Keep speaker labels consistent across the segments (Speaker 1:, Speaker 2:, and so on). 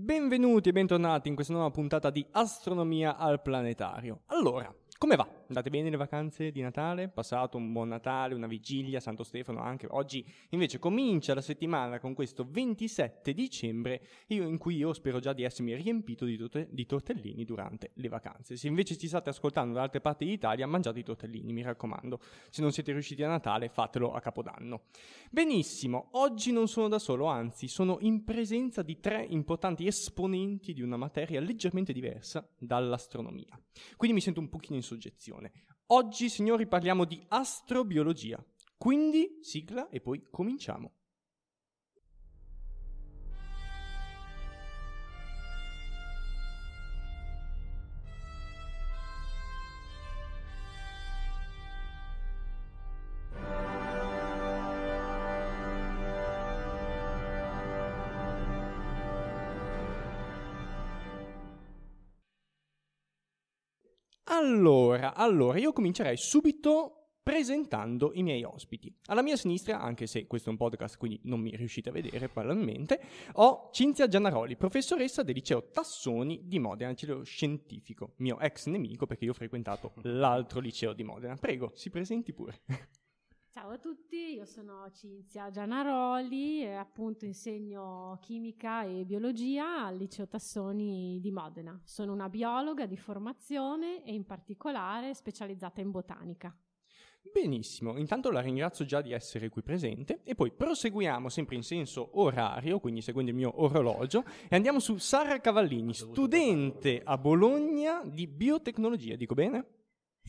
Speaker 1: Benvenuti e bentornati in questa nuova puntata di Astronomia al Planetario. Allora, come va? Andate bene le vacanze di Natale? Passato un buon Natale, una vigilia, Santo Stefano anche. Oggi invece comincia la settimana con questo 27 dicembre io, in cui io spero già di essermi riempito di, tot- di, tortellini durante le vacanze. Se invece ci state ascoltando da altre parti d'Italia, mangiate i tortellini, mi raccomando. Se non siete riusciti a Natale, fatelo a Capodanno. Benissimo, oggi non sono da solo, anzi sono in presenza di tre importanti esponenti di una materia leggermente diversa dall'astronomia. Quindi mi sento un pochino in soggezione. Oggi, signori, parliamo di astrobiologia. Quindi, sigla e poi cominciamo. Allora, allora, io comincerei subito presentando i miei ospiti. Alla mia sinistra, anche se questo è un podcast quindi non mi riuscite a vedere probabilmente, ho Cinzia Giannaroli, professoressa del liceo Tassoni di Modena, liceo scientifico, mio ex nemico perché io ho frequentato l'altro liceo di Modena. Prego, si presenti pure.
Speaker 2: Ciao a tutti, io sono Cinzia Gianaroli, eh, appunto insegno chimica e biologia al liceo Tassoni di Modena. Sono una biologa di formazione e in particolare specializzata in botanica.
Speaker 1: Benissimo, intanto la ringrazio già di essere qui presente e poi proseguiamo sempre in senso orario, quindi seguendo il mio orologio, e andiamo su Sara Cavallini, studente a Bologna di biotecnologia, dico bene?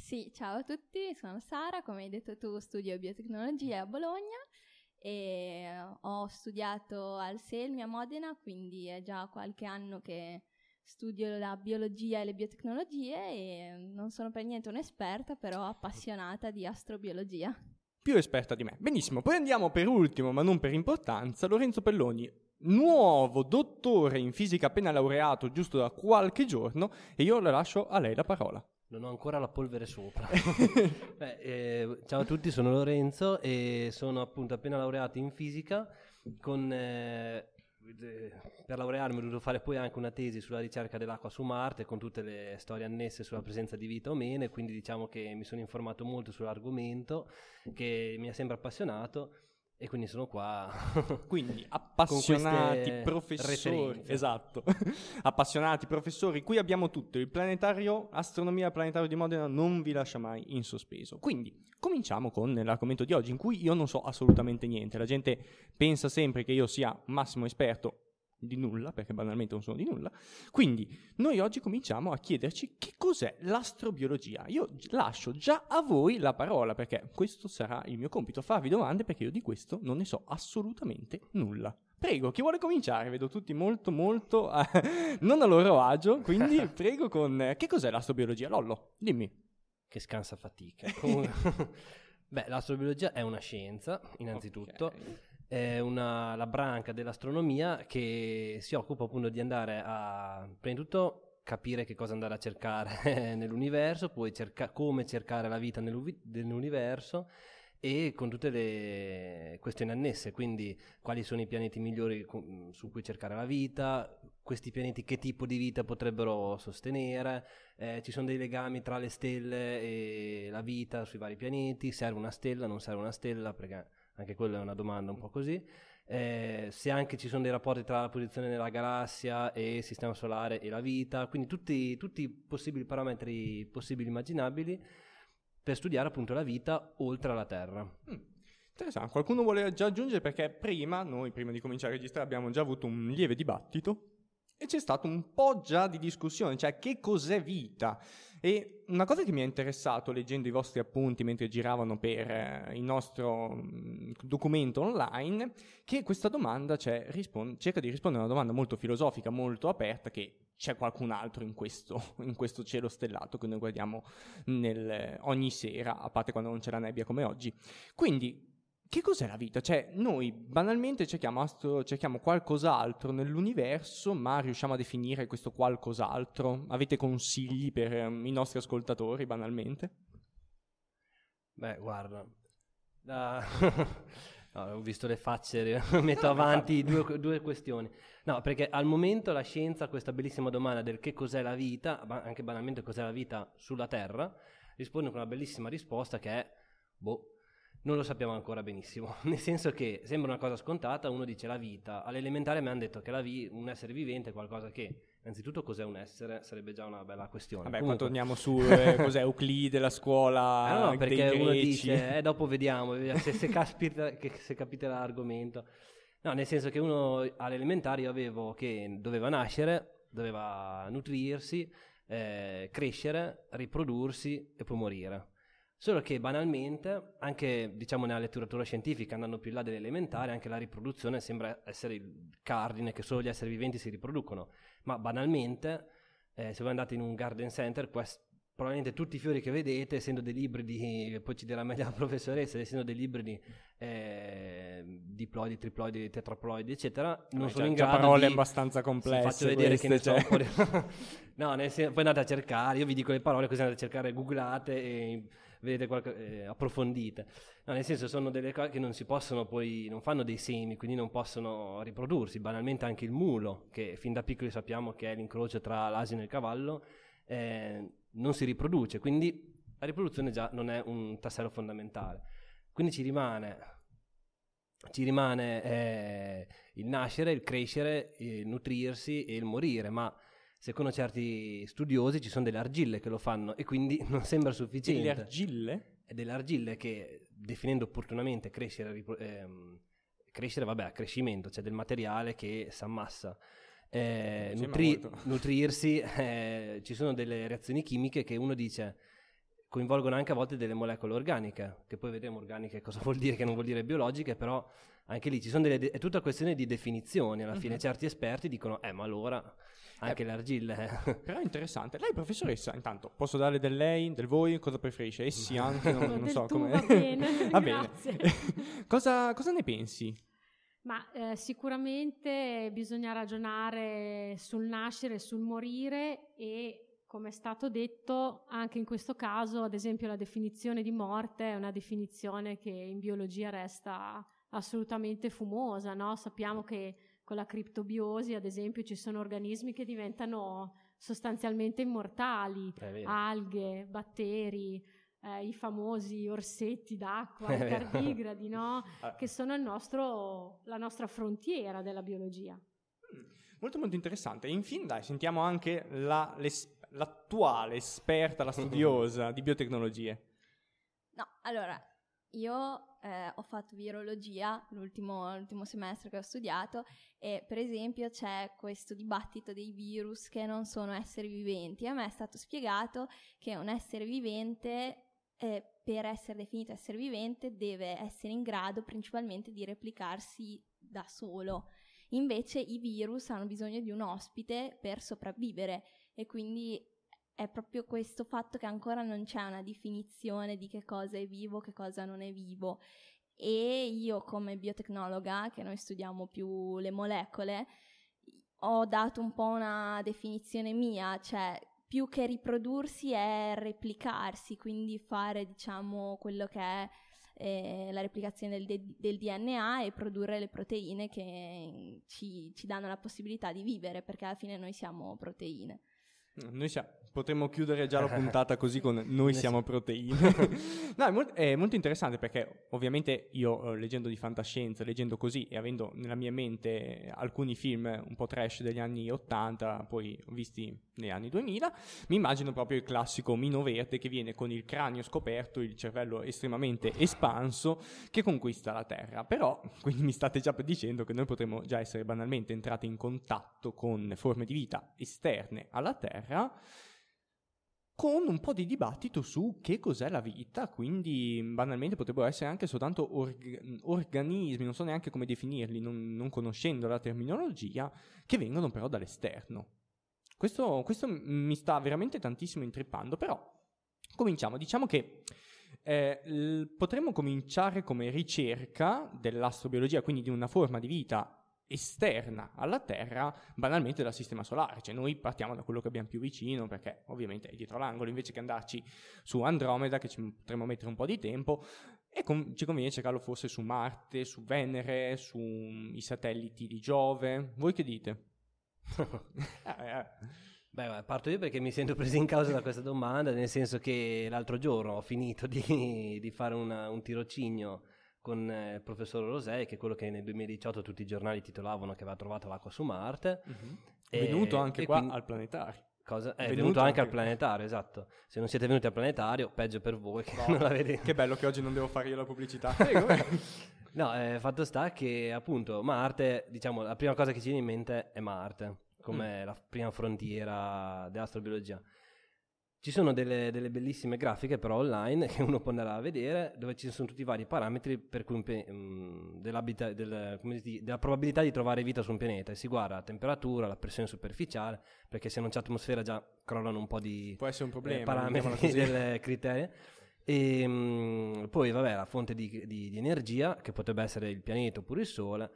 Speaker 3: Sì, ciao a tutti, sono Sara, come hai detto tu studio biotecnologia a Bologna e eh, ho studiato al Selmi a Modena, quindi è già qualche anno che studio la biologia e le biotecnologie e non sono per niente un'esperta, però appassionata di astrobiologia.
Speaker 1: Più esperta di me. Benissimo, poi andiamo per ultimo, ma non per importanza, Lorenzo Pelloni, nuovo dottore in fisica appena laureato giusto da qualche giorno e io le lascio a lei la parola.
Speaker 4: Non ho ancora la polvere sopra. Beh, eh, ciao a tutti, sono Lorenzo e sono appunto appena laureato in fisica. Con, eh, per laurearmi ho dovuto fare poi anche una tesi sulla ricerca dell'acqua su Marte con tutte le storie annesse sulla presenza di vita o meno, quindi diciamo che mi sono informato molto sull'argomento che mi ha sempre appassionato e quindi sono qua. quindi appassionati professori. Referenze.
Speaker 1: Esatto. appassionati professori, qui abbiamo tutto. Il planetario, astronomia al planetario di Modena non vi lascia mai in sospeso. Quindi cominciamo con l'argomento di oggi, in cui io non so assolutamente niente. La gente pensa sempre che io sia massimo esperto di nulla, perché banalmente non sono di nulla. Quindi noi oggi cominciamo a chiederci che cos'è l'astrobiologia. Io lascio già a voi la parola, perché questo sarà il mio compito, farvi domande, perché io di questo non ne so assolutamente nulla. Prego, chi vuole cominciare? Vedo tutti molto, molto
Speaker 4: eh, non a loro agio, quindi prego con... Eh, che cos'è l'astrobiologia? Lollo, dimmi. Che scansa fatica. Beh, l'astrobiologia è una scienza, innanzitutto. Okay è una, la branca dell'astronomia che si occupa appunto di andare a, prima di tutto, capire che cosa andare a cercare nell'universo, poi cerca, come cercare la vita nell'universo e con tutte le questioni annesse, quindi quali sono i pianeti migliori su cui cercare la vita, questi pianeti che tipo di vita potrebbero sostenere, eh, ci sono dei legami tra le stelle e la vita sui vari pianeti, serve una stella, non serve una stella, perché anche quella è una domanda un po' così. Eh, se anche ci sono dei rapporti tra la posizione della galassia e il sistema solare e la vita, quindi tutti, tutti i possibili parametri possibili immaginabili per studiare appunto la vita oltre alla Terra. Mm, interessante, qualcuno
Speaker 1: vuole già aggiungere perché prima, noi prima di cominciare a registrare abbiamo già avuto un lieve dibattito e c'è stato un po' già di discussione, cioè che cos'è vita? E una cosa che mi ha interessato leggendo i vostri appunti mentre giravano per eh, il nostro mm, documento online, che questa domanda cioè, rispon- cerca di rispondere a una domanda molto filosofica, molto aperta, che c'è qualcun altro in questo, in questo cielo stellato che noi guardiamo nel, ogni sera, a parte quando non c'è la nebbia come oggi. Quindi che cos'è la vita? Cioè, noi banalmente cerchiamo, astro, cerchiamo, qualcos'altro nell'universo, ma riusciamo a definire questo qualcos'altro? Avete consigli per um, i nostri ascoltatori,
Speaker 4: banalmente? Beh, guarda, da... no, ho visto le facce, metto no, avanti due, due, questioni. No, perché al momento la scienza ha questa bellissima domanda del che cos'è la vita, anche banalmente cos'è la vita sulla Terra, risponde con una bellissima risposta che è, boh, non lo sappiamo ancora benissimo, nel senso che sembra una cosa scontata, uno dice la vita, all'elementare mi hanno detto che vi- un essere vivente è qualcosa che, innanzitutto cos'è un essere, sarebbe già una bella questione. Vabbè, Comunque... qua torniamo su eh, cos'è Euclide,
Speaker 1: la scuola eh no, no, perché uno dice, eh, dopo
Speaker 4: vediamo, eh, se, se, caspita, che, se capite l'argomento. No, nel senso che uno all'elementare io avevo che doveva nascere, doveva nutrirsi, eh, crescere, riprodursi e poi morire Solo che banalmente, anche diciamo nella letteratura scientifica, andando più in là dell'elementare, anche la riproduzione sembra essere il cardine che solo gli esseri viventi si riproducono. Ma banalmente, eh, se voi andate in un garden center, quest- probabilmente tutti i fiori che vedete, essendo degli ibridi, poi ci dirà meglio la professoressa, essendo degli ibridi eh, diploidi, triploidi, tetraploidi, eccetera, non Beh, sono già, in grado parole di... abbastanza complesse. Faccio vedere queste, che ne cioè. so, di... no, nel senso, poi andate a cercare, io vi dico le parole così andate a cercare, googlate e vedete qualche, eh, approfondite. No, nel senso sono delle cose che non si possono poi, non fanno dei semi, quindi non possono riprodursi. Banalmente anche il mulo, che fin da piccoli sappiamo che è l'incrocio tra l'asino e il cavallo, eh, non si riproduce, quindi la riproduzione già non è un tassello fondamentale. Quindi ci rimane ci rimane eh, il nascere, il crescere, il nutrirsi e il morire, ma secondo certi studiosi ci sono delle argille che lo fanno e quindi non sembra sufficiente. Delle argille? È delle argille che, definendo opportunamente crescere, ehm, crescere vabbè, a crescimento, cioè del materiale che si ammassa. Eh, nutri- nutrirsi, eh, ci sono delle reazioni chimiche che uno dice coinvolgono anche a volte delle molecole organiche, che poi vedremo organiche cosa vuol dire, che non vuol dire biologiche, però anche lì de- è tutta questione di definizioni, alla fine uh-huh. certi esperti dicono, eh ma allora anche eh, le argille. Però è interessante, lei professoressa, intanto posso dare del lei, del
Speaker 1: voi, cosa preferisce? Essi eh anche, non, non so come... Va bene, va bene. cosa, cosa ne pensi?
Speaker 2: Ma eh, sicuramente bisogna ragionare sul nascere, sul morire e come è stato detto, anche in questo caso, ad esempio, la definizione di morte è una definizione che in biologia resta assolutamente fumosa, no? Sappiamo che con la criptobiosi, ad esempio, ci sono organismi che diventano sostanzialmente immortali, alghe, batteri, eh, i famosi orsetti d'acqua, i tardigradi, no? Ah. che sono nostro, la nostra frontiera della biologia.
Speaker 1: Molto molto interessante. Infine, dai, sentiamo anche la, l'esperienza l'attuale esperta, la studiosa di biotecnologie?
Speaker 3: No, allora, io eh, ho fatto virologia l'ultimo, l'ultimo, semestre che ho studiato e per esempio c'è questo dibattito dei virus che non sono esseri viventi. A me è stato spiegato che un essere vivente, eh, per essere definito essere vivente, deve essere in grado principalmente di replicarsi da solo. Invece i virus hanno bisogno di un ospite per sopravvivere e quindi è proprio questo fatto che ancora non c'è una definizione di che cosa è vivo, che cosa non è vivo. E io come biotecnologa, che noi studiamo più le molecole, ho dato un po' una definizione mia, cioè più che riprodursi è replicarsi, quindi fare diciamo quello che è eh, la replicazione del, del, DNA e produrre le proteine che ci, ci danno la possibilità di vivere, perché alla fine noi siamo proteine.
Speaker 1: 嗯，你想。potremmo chiudere già la puntata così con noi siamo proteine. no, è, molt- è, molto interessante perché ovviamente io eh, leggendo di fantascienza, leggendo così e avendo nella mia mente alcuni film un po' trash degli anni 80, poi visti negli anni 2000, mi immagino proprio il classico Mino Verde che viene con il cranio scoperto, il cervello estremamente espanso che conquista la Terra. Però, quindi mi state già dicendo che noi potremmo già essere banalmente entrati in contatto con forme di vita esterne alla Terra con un po' di dibattito su che cos'è la vita, quindi banalmente potrebbero essere anche soltanto org- organismi, non so neanche come definirli, non, non, conoscendo la terminologia, che vengono però dall'esterno. Questo, questo mi sta veramente tantissimo intrippando, però cominciamo, diciamo che eh, l- potremmo cominciare come ricerca dell'astrobiologia, quindi di una forma di vita esterna alla Terra, banalmente dal sistema solare, cioè noi partiamo da quello che abbiamo più vicino perché ovviamente è dietro l'angolo, invece che andarci su Andromeda che ci potremmo mettere un po' di tempo e con- ci conviene cercarlo forse su Marte, su Venere, sui mm, satelliti di Giove. Voi che dite?
Speaker 4: Eh, eh. Beh, parto io perché mi sento preso in causa da questa domanda, nel senso che l'altro giorno ho finito di, di fare una, un tirocinio con eh, il professor Rosei, che è quello che nel 2018 tutti i giornali titolavano che aveva trovato l'acqua su Marte. Mm-hmm. E, venuto anche e qua quindi, al planetario. Cosa? È venuto, venuto anche, anche al planetario, esatto. Se non siete venuti al planetario, peggio per voi che no. non la Che bello che oggi non devo fare io la pubblicità. no, eh, fatto sta che appunto Marte, diciamo, la prima cosa che ci viene in mente è Marte, come mm. la prima frontiera dell'astrobiologia. Ci sono delle, delle, bellissime grafiche però online che uno può andare a vedere dove ci sono tutti i vari parametri per cui um, del, dice, della probabilità di trovare vita su un pianeta e si guarda la temperatura, la pressione superficiale, perché se non c'è atmosfera già crollano un po' di Può essere un eh, problema, eh, parametri del criterio. E um, poi vabbè la fonte di, di, di energia che potrebbe essere il pianeta oppure il Sole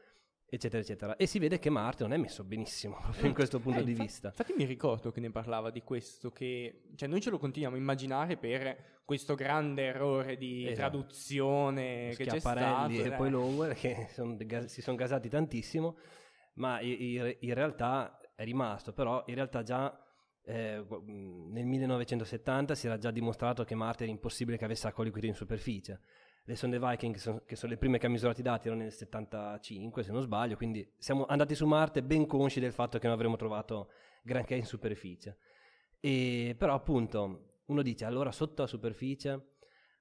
Speaker 4: eccetera, eccetera. E si vede che Marte non è messo benissimo proprio in eh, questo punto eh, di fa-
Speaker 1: vista. Infatti mi ricordo che ne parlava di questo, che cioè, noi ce lo continuiamo a immaginare per questo grande errore di esatto. traduzione che c'è stato. e eh. poi Lower
Speaker 4: che son, si sono gasati tantissimo, ma in, in realtà è rimasto, però in realtà già... Eh, nel 1970 si era già dimostrato che Marte era impossibile che avesse acqua liquida in superficie le sonde Viking, che sono, che sono, le prime che ha misurato i dati, erano nel 75, se non sbaglio, quindi siamo andati su Marte ben consci del fatto che non avremmo trovato granché in superficie. E, però appunto uno dice, allora sotto la superficie,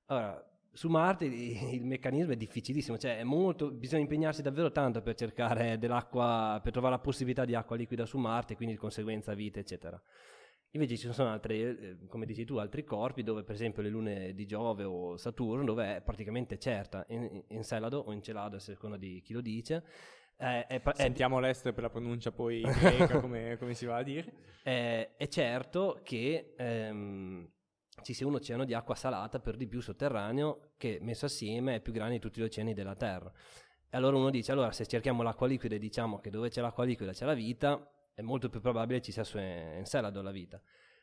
Speaker 4: allora, su Marte il meccanismo è difficilissimo, cioè è molto, bisogna impegnarsi davvero tanto per cercare dell'acqua, per trovare la possibilità di acqua liquida su Marte, quindi di conseguenza vita, eccetera. Invece ci sono altri, eh, come dici tu, altri corpi dove per esempio le lune di Giove o Saturno, dove è praticamente certa, in, Selado o in Celado a seconda di chi lo dice, è, è, è, Sentiamo l'est per la pronuncia poi greca, come, come, si va a dire. È, è certo che ehm, ci sia un oceano di acqua salata, per di più sotterraneo, che messo assieme è più grande di tutti gli oceani della Terra. E allora uno dice, allora se cerchiamo l'acqua liquida e diciamo che dove c'è l'acqua liquida c'è la vita, è molto più probabile ci sia su Encelado la vita.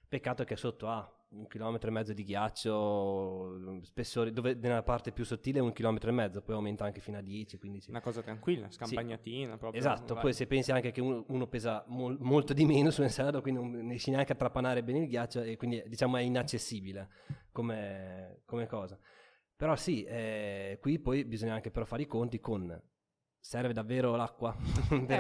Speaker 4: Peccato che sotto ha un chilometro e mezzo di ghiaccio, spessore, dove nella parte più sottile è un chilometro e mezzo, poi aumenta anche fino a 10-15. Una cosa tranquilla, scampagnatina sì. proprio. Esatto, poi se pensi anche che uno, uno pesa mol, molto di meno su Encelado, quindi non riesci neanche a trapanare bene il ghiaccio e quindi diciamo è inaccessibile come, come cosa. Però sì, eh, qui poi bisogna anche però fare i conti con serve davvero l'acqua? Eh,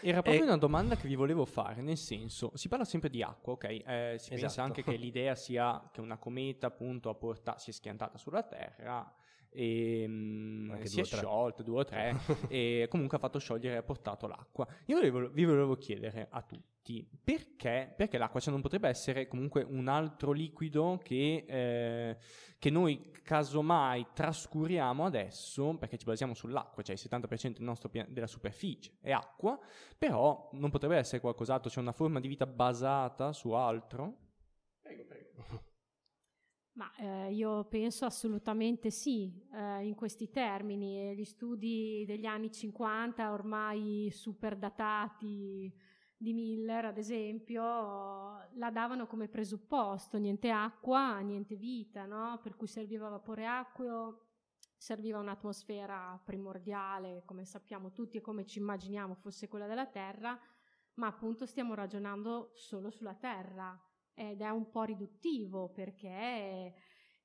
Speaker 4: era proprio e... Eh, una domanda che vi volevo fare, nel
Speaker 1: senso, si parla sempre di acqua, ok? Eh, si esatto. pensa anche che l'idea sia che una cometa appunto porta- si è schiantata sulla Terra Ehm, e mh, si due, è sciolto due o tre eh. e comunque ha fatto sciogliere e ha portato l'acqua. Io volevo, vi volevo chiedere a tutti perché, perché l'acqua cioè non potrebbe essere comunque un altro liquido che, eh, che noi casomai trascuriamo adesso perché ci basiamo sull'acqua, cioè il 70% del della superficie è acqua, però non potrebbe essere qualcos'altro, cioè una forma di vita basata su altro?
Speaker 2: Ma eh, io penso assolutamente sì, eh, in questi termini. Gli studi degli anni 50, ormai super datati di Miller, ad esempio, la davano come presupposto, niente acqua, niente vita, no? per cui serviva vapore acqueo, serviva un'atmosfera primordiale, come sappiamo tutti e come ci immaginiamo fosse quella della Terra, ma appunto stiamo ragionando solo sulla Terra ed è un po' riduttivo perché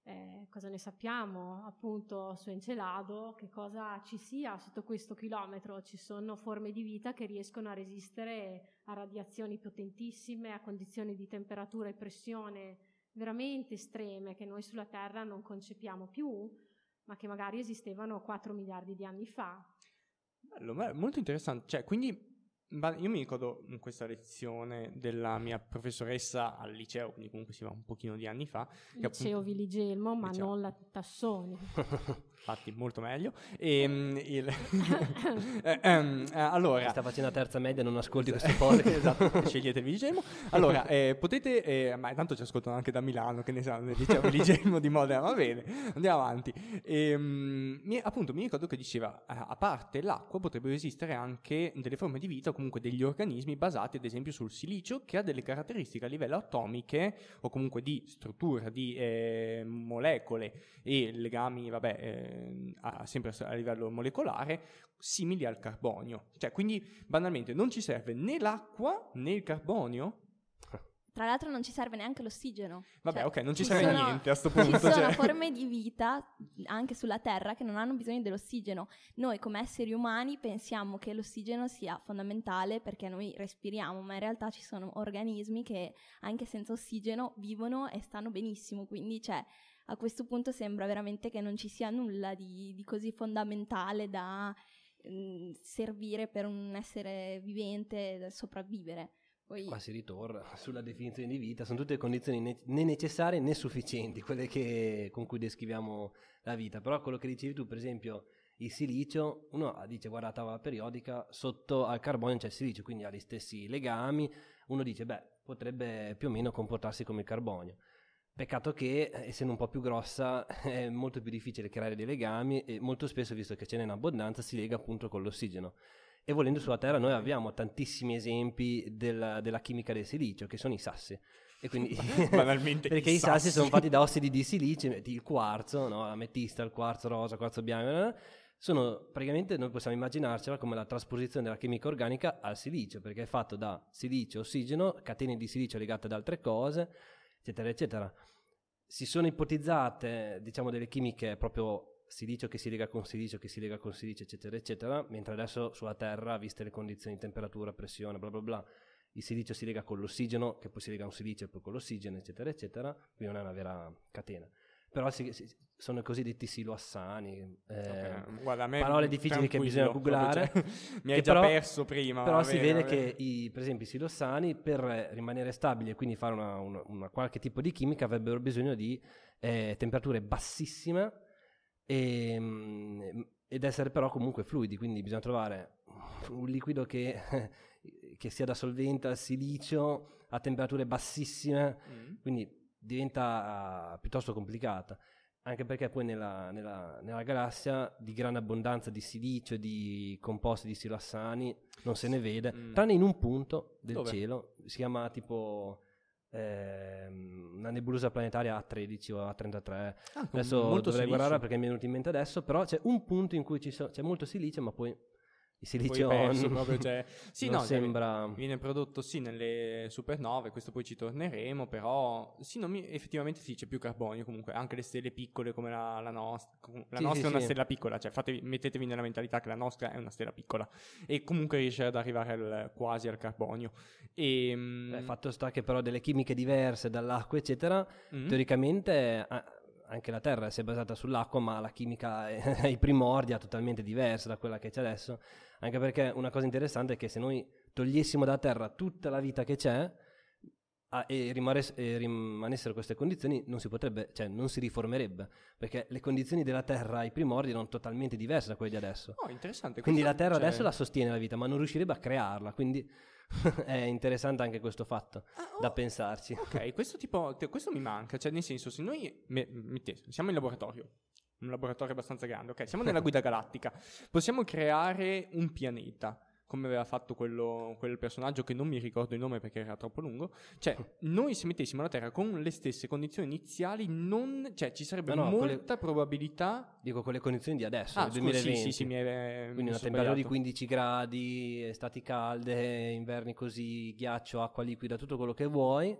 Speaker 2: eh, cosa ne sappiamo appunto su Encelado, che cosa ci sia sotto questo chilometro, ci sono forme di vita che riescono a resistere a radiazioni potentissime, a condizioni di temperatura e pressione veramente estreme che noi sulla Terra non concepiamo più, ma che magari esistevano 4 miliardi di anni fa.
Speaker 1: Bello, molto interessante, cioè quindi ma io mi ricordo in questa lezione della mia professoressa al liceo, quindi comunque si va un pochino di anni fa. Liceo appunto,
Speaker 2: Viligelmo, ma liceo. non la Tassoni.
Speaker 1: fatti molto meglio. E, ehm, il... Eh, ehm, eh, allora, sta facendo la terza media, non ascolti questo podcast. esatto, sceglietevi Ligemmo. Allora, eh, potete, eh, ma intanto ci ascoltano anche da Milano, che ne sa, diciamo Ligemmo di Modena, va bene, andiamo avanti. E, ehm, mi, appunto, mi ricordo che diceva, eh, a parte l'acqua potrebbero esistere anche delle forme di vita o comunque degli organismi basati ad esempio sul silicio che ha delle caratteristiche a livello atomiche o comunque di struttura, di eh, molecole e legami, vabbè Ehm, a, sempre a livello molecolare, simili al carbonio. Cioè, quindi banalmente non ci serve né l'acqua né il carbonio.
Speaker 3: Tra l'altro non ci serve neanche l'ossigeno.
Speaker 1: Vabbè, cioè, ok, non ci, ci serve sono, niente a questo punto. Ci sono cioè. forme
Speaker 3: di vita anche sulla Terra che non hanno bisogno dell'ossigeno. Noi come esseri umani pensiamo che l'ossigeno sia fondamentale perché noi respiriamo, ma in realtà ci sono organismi che anche senza ossigeno vivono e stanno benissimo, quindi cioè a questo punto sembra veramente che non ci sia nulla di, di così fondamentale da mh, mm, servire per un essere vivente, da sopravvivere. Poi... Qua
Speaker 4: si ritorna sulla definizione di vita, sono tutte condizioni né necessarie né sufficienti, quelle che, con cui descriviamo la vita, però quello che dicevi tu per esempio il silicio, uno dice guarda la tavola periodica, sotto al carbonio c'è il silicio, quindi ha gli stessi legami, uno dice beh potrebbe più o meno comportarsi come il carbonio, Peccato che, eh, essendo un po' più grossa, è molto più difficile creare dei legami e molto spesso, visto che ce n'è in abbondanza, si lega appunto con l'ossigeno. E volendo sulla Terra, noi abbiamo tantissimi esempi della, della chimica del silicio, che sono i sassi. E quindi, Banalmente perché i sassi. sassi sono fatti da ossidi di silicio, eh, il quarzo, no? l'ametista, il quarzo rosa, il quarzo bianco, sono praticamente, noi possiamo immaginarcela come la trasposizione della chimica organica al silicio, perché è fatto da silicio, ossigeno, catene di silicio legate ad altre cose eccetera, eccetera. Si sono ipotizzate, diciamo, delle chimiche proprio silicio che si lega con silicio, che si lega con silicio, eccetera, eccetera, mentre adesso sulla Terra, viste le condizioni di temperatura, pressione, bla bla bla, il silicio si lega con l'ossigeno, che poi si lega a un silicio e poi con l'ossigeno, eccetera, eccetera, qui non è una vera catena però si, si, sono cosiddetti siloassani, eh, okay. Guarda, parole difficili che bisogna googlare. Cioè, mi hai già però, perso prima. Però si vero, vede che, i, per esempio, i siloassani per rimanere stabili e quindi fare una, una, una qualche tipo di chimica avrebbero bisogno di eh, temperature bassissime e, ehm, ed essere però comunque fluidi, quindi bisogna trovare un liquido che, che sia da solvente al silicio a temperature bassissime, mm. quindi diventa ah, piuttosto complicata, anche perché poi nella, nella, nella galassia di grande abbondanza di silicio, di composti di silassani, non se ne vede, mm. tranne in un punto del Dove? cielo, si chiama tipo ehm, una nebulosa planetaria A13 o A33. Ah, adesso dovrei silicio. guardarla perché mi è venuto in mente adesso, però c'è un punto in cui so, c'è molto silicio, ma poi il siliceo perso, proprio, cioè, sì, no, cioè, sembra... viene prodotto sì nelle
Speaker 1: supernove, questo poi ci torneremo, però sì, mi, effettivamente sì, dice più carbonio comunque, anche le stelle piccole come la, la nostra, la sì, nostra sì, è una sì. stella piccola, cioè fatevi, mettetevi nella mentalità che la nostra
Speaker 4: è una stella piccola e comunque riesce ad arrivare al, quasi al carbonio. E, ehm, Beh, fatto sta che però delle chimiche diverse dall'acqua eccetera, mm-hmm. teoricamente anche la Terra si è basata sull'acqua, ma la chimica ai primordi è totalmente diversa da quella che c'è adesso, anche perché una cosa interessante è che se noi togliessimo dalla Terra tutta la vita che c'è e, rimares- e, rimanessero queste condizioni, non si potrebbe, cioè non si riformerebbe, perché le condizioni della Terra ai primordi erano totalmente diverse da quelle di adesso. Oh, interessante. Quindi la Terra cioè... adesso la sostiene la vita, ma non riuscirebbe a crearla, quindi è interessante anche questo fatto ah, oh, da pensarci. Ok, questo tipo, questo mi manca, cioè nel senso, se noi me,
Speaker 1: mettessimo, siamo in laboratorio, un laboratorio abbastanza grande, ok, siamo nella guida galattica, possiamo creare un pianeta come aveva fatto quello, quel personaggio che non mi ricordo il nome perché era troppo lungo, cioè noi se mettessimo la Terra con le stesse condizioni iniziali, non, cioè
Speaker 4: ci sarebbe no, no, molta quelle, probabilità... Dico con le condizioni di adesso, ah, 2020. Scusi, sì, sì, mi è, eh, Quindi mi una temperatura di 15 gradi, estati calde, inverni così, ghiaccio, acqua liquida, tutto quello che vuoi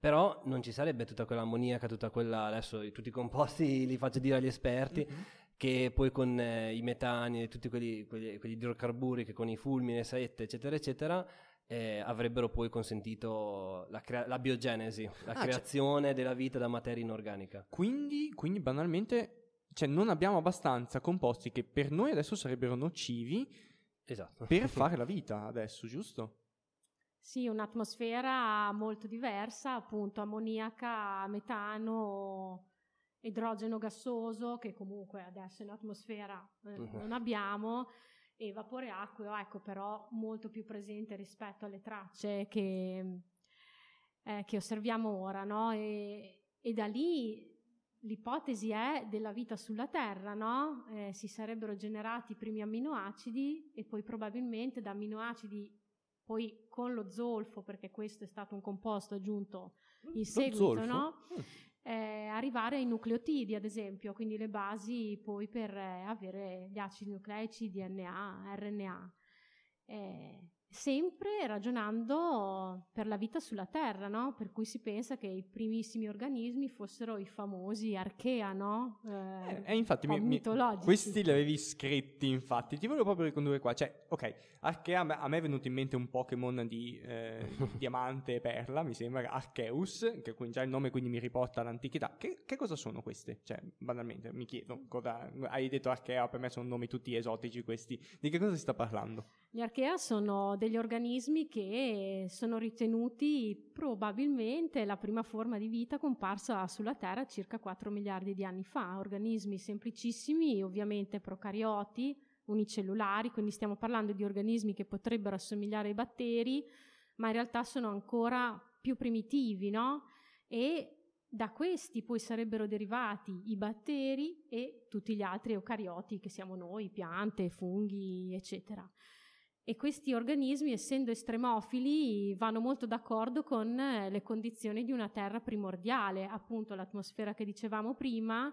Speaker 4: però non ci sarebbe tutta quella ammoniaca, tutta quella adesso tutti i composti li faccio dire agli esperti, mm-hmm che poi con eh, i metani e tutti quelli, quelli, quegli idrocarburi che con i fulmini, saette, eccetera, eccetera, eh, avrebbero poi consentito la, crea- la biogenesi, la ah, creazione cioè... della vita da materia inorganica. Quindi, quindi banalmente, cioè non abbiamo abbastanza composti che per noi adesso sarebbero
Speaker 1: nocivi esatto. per fare la vita adesso, giusto?
Speaker 2: Sì, un'atmosfera molto diversa, appunto ammoniaca, metano, idrogeno gassoso, che comunque adesso in atmosfera eh, uh-huh. non abbiamo, e vapore acqueo, ecco però molto più presente rispetto alle tracce che, eh, che osserviamo ora, no? E, e, da lì l'ipotesi è della vita sulla Terra, no? Eh, si sarebbero generati i primi amminoacidi e poi probabilmente da amminoacidi poi con lo zolfo, perché questo è stato un composto aggiunto in seguito, no? Mm eh, arrivare ai nucleotidi, ad esempio, quindi le basi poi per eh, avere gli acidi nucleici, DNA, RNA. Eh, sempre ragionando per la vita sulla Terra, no? per cui si pensa che i primissimi organismi fossero i famosi archea, no? Eh, eh, infatti, mi, mi, questi li
Speaker 1: avevi scritti, infatti, ti volevo proprio ricondurre qua, cioè, ok, archea, a me è venuto in mente un Pokémon di eh, diamante e perla, mi sembra, Archeus, che già il nome quindi mi riporta all'antichità, che, che cosa sono queste? Cioè, banalmente, mi chiedo, cosa, hai detto archea, per me sono nomi tutti esotici questi, di che cosa si sta parlando?
Speaker 2: Gli archea sono degli organismi che sono ritenuti probabilmente la prima forma di vita comparsa sulla Terra circa 4 miliardi di anni fa, organismi semplicissimi, ovviamente procarioti, unicellulari, quindi stiamo parlando di organismi che potrebbero assomigliare ai batteri, ma in realtà sono ancora più primitivi, no? E da questi poi sarebbero derivati i batteri e tutti gli altri eucarioti che siamo noi, piante, funghi, eccetera e questi organismi, essendo estremofili, vanno molto d'accordo con eh, le condizioni di una terra primordiale, appunto l'atmosfera che dicevamo prima,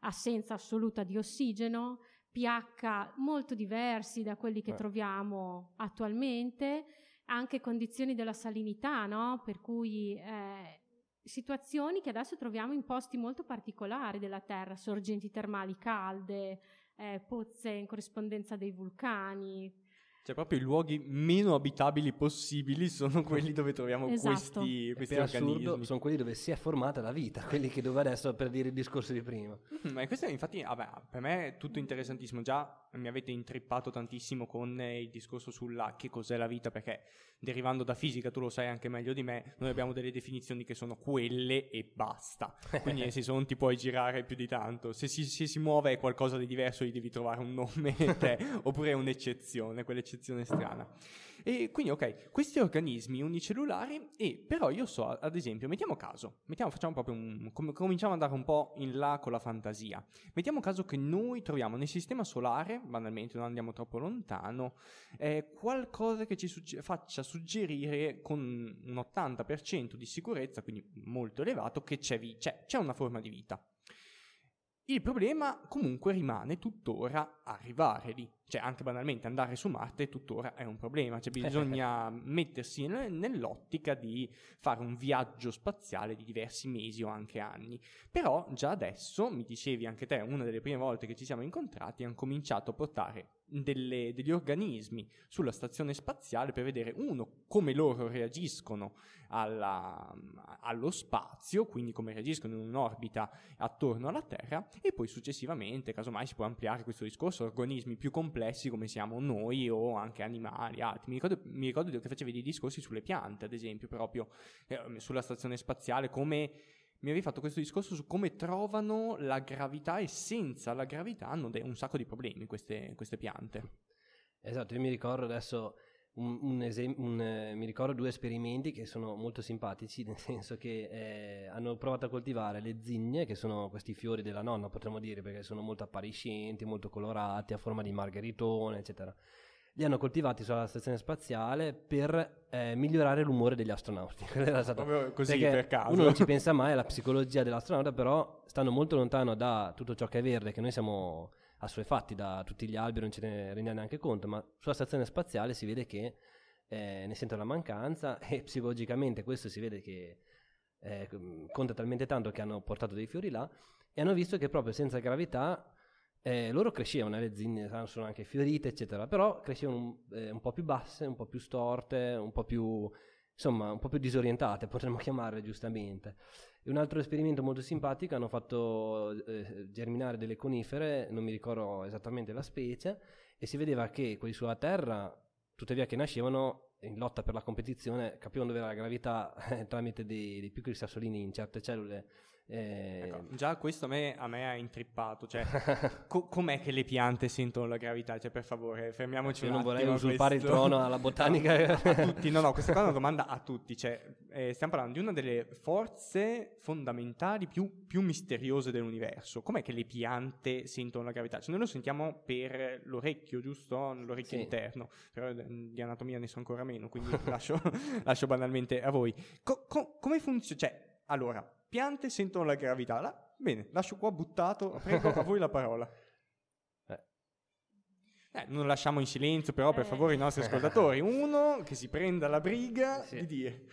Speaker 2: assenza assoluta di ossigeno, pH molto diversi da quelli che Beh. troviamo attualmente, anche condizioni della salinità, no? per cui eh, situazioni che adesso troviamo in posti molto particolari della Terra, sorgenti termali calde, eh, pozze in corrispondenza dei vulcani,
Speaker 4: cioè, proprio i luoghi meno abitabili possibili sono quelli dove troviamo
Speaker 2: esatto. questi, questi
Speaker 4: e per organismi. Assurdo, sono quelli dove si è formata la vita, quelli che dove adesso per dire il discorso di prima.
Speaker 1: Mm, ma questo, infatti, vabbè, per me è tutto interessantissimo. Già mi avete intrippato tantissimo con eh, il discorso sulla che cos'è la vita, perché derivando da fisica, tu lo sai anche meglio di me, noi abbiamo delle definizioni che sono quelle e basta. Quindi nel eh, senso non ti puoi girare più di tanto. Se si, se si muove è qualcosa di diverso, gli devi trovare un nome te, oppure è un'eccezione, quell'eccezione strana. E quindi, ok, questi organismi unicellulari, e però io so, ad esempio, mettiamo caso, mettiamo, facciamo proprio un, com- cominciamo ad andare un po' in là con la fantasia. Mettiamo caso che noi troviamo nel sistema solare, banalmente non andiamo troppo lontano, eh, qualcosa che ci sugge- faccia suggerire con un 80% di sicurezza, quindi molto elevato, che c'è, vi- c'è, c'è una forma di vita. Il problema comunque rimane tuttora arrivare lì, cioè, anche banalmente, andare su Marte tuttora è un problema. Cioè, bisogna mettersi nell'ottica di fare un viaggio spaziale di diversi mesi o anche anni. Però, già adesso, mi dicevi anche te, una delle prime volte che ci siamo incontrati, hanno cominciato a portare delle, degli organismi sulla stazione spaziale per vedere, uno, come loro reagiscono alla, allo spazio, quindi come reagiscono in un'orbita attorno alla Terra, e poi successivamente, casomai, si può ampliare questo discorso, organismi più complessi complessi come siamo noi o anche animali, altri. Mi ricordo, mi ricordo che facevi dei discorsi sulle piante, ad esempio, proprio eh, sulla stazione spaziale, come mi avevi fatto questo discorso su come trovano
Speaker 4: la gravità e senza la gravità hanno de- un sacco di problemi queste, queste piante. Esatto, io mi ricordo adesso un, un esempio, un, eh, mi ricordo due esperimenti che sono molto simpatici, nel senso che eh, hanno provato a coltivare le zigne, che sono questi fiori della nonna, potremmo dire, perché sono molto appariscenti, molto colorati, a forma di margheritone, eccetera. Li hanno coltivati sulla stazione spaziale per eh, migliorare l'umore degli astronauti. Era stato così per caso. Uno non ci pensa mai alla psicologia dell'astronauta, però stanno molto lontano da tutto ciò che è verde, che noi siamo assuefatti da tutti gli alberi, non ce ne rendiamo neanche conto, ma sulla stazione spaziale si vede che eh, ne sentono la mancanza e psicologicamente questo si vede che eh, conta talmente tanto che hanno portato dei fiori là e hanno visto che proprio senza gravità eh, loro crescevano, eh, le zinne sono anche fiorite, eccetera, però crescevano eh, un po' più basse, un po' più storte, un po' più, insomma, un po' più disorientate, potremmo chiamarle giustamente. E un altro esperimento molto simpatico, hanno fatto eh, germinare delle conifere, non mi ricordo esattamente la specie, e si vedeva che quelli sulla terra, tuttavia che nascevano, in lotta per la competizione, capivano dove era la gravità eh, tramite dei, dei, piccoli sassolini in certe cellule eh, ecco. Ehm, già questo a me,
Speaker 1: a me ha intrippato, cioè, co- com'è che le piante sentono la gravità? Cioè, per favore, fermiamoci Io un non vorrei usurpare questo... il trono alla botanica. No, a tutti, no, no, questa qua è una domanda a tutti, cioè, eh, stiamo parlando di una delle forze fondamentali più, più, misteriose dell'universo. Com'è che le piante sentono la gravità? Cioè, noi lo sentiamo per l'orecchio, giusto? L'orecchio sì. interno, però eh, di anatomia ne so ancora meno, quindi lascio, lascio, banalmente a voi. Co- co- come funziona? Cioè, allora, piante sentono la gravità. La... Bene, lascio qua buttato, prego a voi la parola. Eh. eh, non lasciamo in silenzio però per eh. favore i nostri ascoltatori. Uno che si prenda la briga sì. di dire.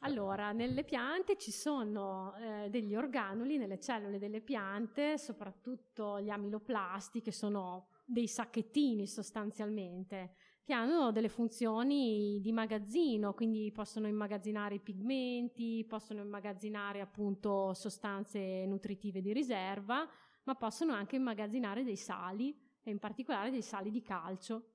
Speaker 2: Allora, nelle piante ci sono eh, degli organuli, nelle cellule delle piante, soprattutto gli amiloplasti, che sono dei sacchettini sostanzialmente, che hanno delle funzioni di magazzino, quindi possono immagazzinare pigmenti, possono immagazzinare appunto sostanze nutritive di riserva, ma possono anche immagazzinare dei sali, e in particolare dei sali di calcio.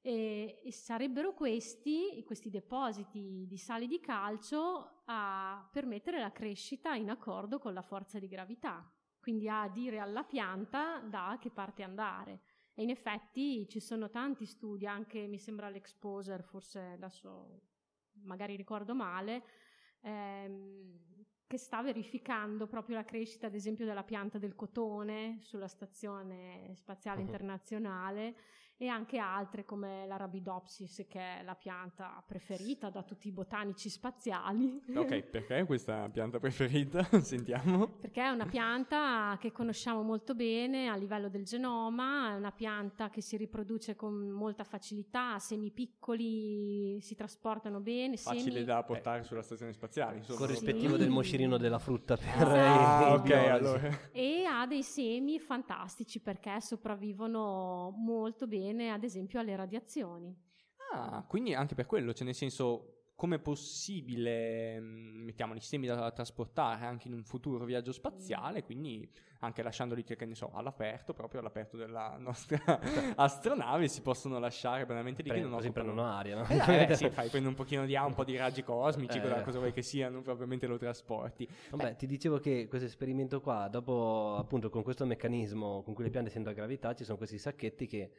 Speaker 2: E, e sarebbero questi, questi depositi di sali di calcio a permettere la crescita in accordo con la forza di gravità, quindi a dire alla pianta da che parte andare. E in effetti ci sono tanti studi, anche mi sembra l'Exposer, forse adesso magari ricordo male, ehm, che sta verificando proprio la crescita, ad esempio, della pianta del cotone sulla Stazione Spaziale mhm. Internazionale e anche altre come l'Arabidopsis, che è la pianta preferita da tutti i botanici spaziali. Ok,
Speaker 1: perché questa pianta preferita? Sentiamo.
Speaker 2: Perché è una pianta che conosciamo molto bene a livello del genoma, è una pianta che si riproduce con molta facilità, semi piccoli si trasportano bene. Facile semi... da
Speaker 1: portare eh. sulla stazione spaziale, insomma. Corrispettivo sì. del moscerino della frutta per esatto. ah, i, okay, allora.
Speaker 2: E ha dei semi fantastici perché sopravvivono molto bene bene, ad esempio, alle radiazioni. Ah,
Speaker 1: quindi anche per quello, cioè nel senso, come è possibile, mm, mettiamo, gli sistemi da trasportare anche in un futuro viaggio spaziale, mm. quindi anche lasciandoli, cioè, che ne so, all'aperto, proprio all'aperto della nostra certo. astronave, si possono lasciare veramente lì. Prendo, che non prendono aria, no? Eh, eh, cioè, sì, fai, prendi un pochino di aria, un po' di raggi cosmici, eh. cosa, eh. cosa
Speaker 4: vuoi che siano, ovviamente lo trasporti. Vabbè, Beh. ti dicevo che questo esperimento qua, dopo appunto con questo meccanismo con cui le piante sentono la gravità, ci sono questi sacchetti che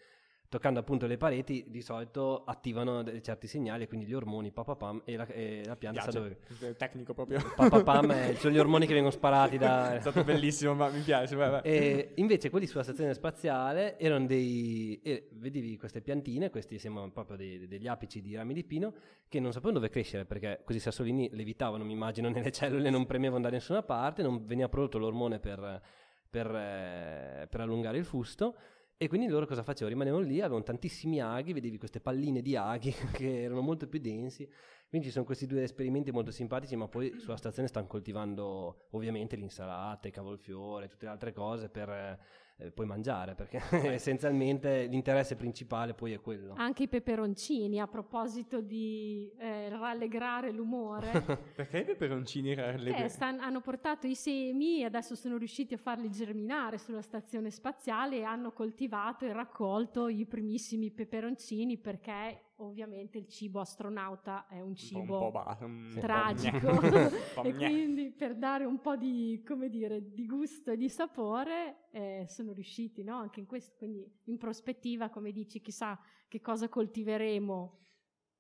Speaker 4: toccando appunto le pareti di solito attivano certi segnali quindi gli ormoni papapam e la, e la pianta piace, sa dove il tecnico proprio papapam eh, sono gli ormoni che vengono sparati da è stato bellissimo ma mi piace vai, vai. E invece quelli sulla stazione spaziale erano dei eh, vedevi queste piantine questi sembrano proprio dei, degli apici di rami di pino che non sapevano dove crescere perché così i sassolini levitavano mi immagino nelle cellule non premevano da nessuna parte non veniva prodotto l'ormone per, per, eh, per allungare il fusto e quindi loro cosa facevano? Rimanevano lì, avevano tantissimi aghi, vedevi queste palline di aghi che erano molto più densi. Quindi ci sono questi due esperimenti molto simpatici, ma poi sulla stazione stanno coltivando ovviamente l'insalata, i cavolfiore, tutte le altre cose per eh, eh, puoi mangiare perché essenzialmente l'interesse principale poi è quello.
Speaker 1: Anche
Speaker 2: i peperoncini, a proposito di eh, rallegrare l'umore.
Speaker 1: perché i peperoncini rallegrano? Eh, stan-
Speaker 2: hanno portato i semi e adesso sono riusciti a farli germinare sulla stazione spaziale e hanno coltivato e raccolto i primissimi peperoncini perché ovviamente il cibo astronauta è un cibo mm, un ba- tragico e quindi per dare un po' di, dire, di gusto e di sapore eh, sono riusciti no? anche in questo, quindi in prospettiva come dici chissà che cosa coltiveremo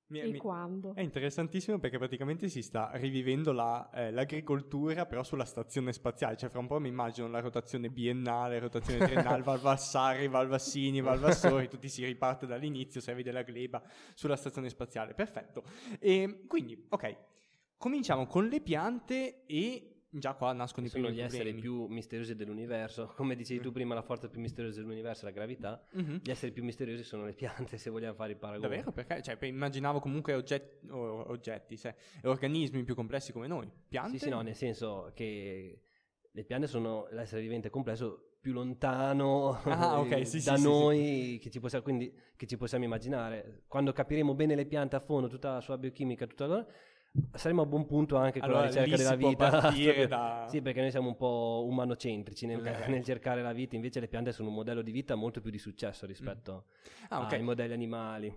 Speaker 1: mi, e mi... quando? È interessantissimo perché praticamente si sta rivivendo la, eh, l'agricoltura però sulla stazione spaziale, cioè fra un po' mi immagino la rotazione biennale, rotazione triennale, Valvassari, Valvassini, Valvassori, tutti si riparte dall'inizio, servi della gleba sulla stazione spaziale, perfetto. E ehm, quindi, ok, cominciamo con le piante
Speaker 4: e già qua nascono i primi sono gli problemi. esseri più misteriosi dell'universo come dicevi tu mm. prima la forza più misteriosa dell'universo è la gravità mm-hmm. gli esseri più misteriosi sono le piante se vogliamo fare il paragone davvero perché cioè, immaginavo comunque oggetti, o, oggetti cioè, organismi più complessi come noi piante sì sì no nel senso che le piante sono l'essere vivente complesso più lontano ah, okay, sì, da sì, noi sì, che, ci possiamo, quindi, che, ci possiamo, immaginare. Quando capiremo bene le piante a fondo, tutta la sua biochimica, tutta la saremo a buon punto anche con allora, la ricerca della vita. Da... sì, perché noi siamo un po' umanocentrici nel, okay. nel, cercare la vita, invece le piante sono un modello di vita molto più di successo rispetto mm. ah, okay. ai modelli animali.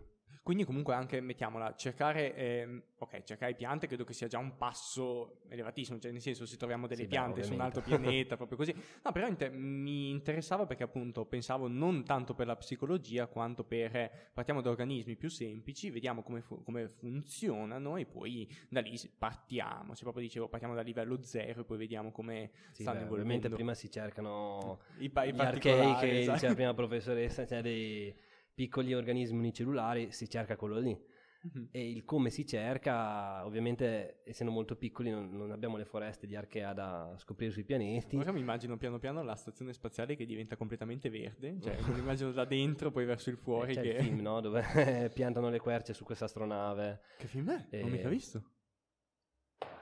Speaker 4: Quindi comunque anche, mettiamola, cercare, eh, ok, cercare piante credo che sia già
Speaker 1: un passo elevatissimo, cioè nel senso se troviamo delle sì, piante beh, su un altro pianeta, proprio così. No, però inter- mi interessava perché appunto pensavo non tanto per la psicologia quanto per, partiamo da organismi più semplici, vediamo come, fu- come funzionano e poi da lì partiamo. Se proprio dicevo partiamo da livello zero e poi vediamo come sì, stanno beh, evolvendo. Ovviamente prima si cercano I, pa- i gli archei che esatto. diceva
Speaker 4: prima la professoressa, cioè dei piccoli organismi unicellulari si cerca quello lì. Mm-hmm. E il come si cerca, ovviamente, essendo molto piccoli, non, non, abbiamo le foreste di Archea da scoprire sui pianeti. Ora mi immagino piano piano la
Speaker 1: stazione spaziale che diventa completamente verde, cioè me immagino da dentro, poi verso il fuori. Eh, c'è che... il film, no?
Speaker 4: Dove piantano le querce su questa astronave. Che film è? E... Non l'ho mica visto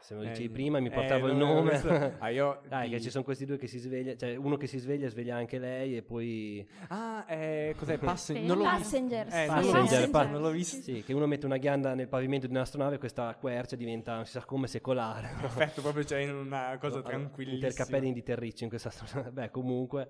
Speaker 4: se me lo dicevi eh, prima mi eh, portavo eh, il nome. Questo... Ah, io... Dai, che ci sono questi due che si sveglia, cioè uno che si sveglia sveglia anche lei e poi... Ah, eh, cos'è? Passen- non l'ho Passengers. Eh, Passengers. Passengers. Passengers. Non l'ho visto. Sì, che uno mette una ghianda nel pavimento di un'astronave e questa quercia diventa, non si sa come, secolare. Perfetto, proprio c'è cioè, una cosa no, tranquillissima. Intercapelli di terriccio in questa astronave. Beh, comunque...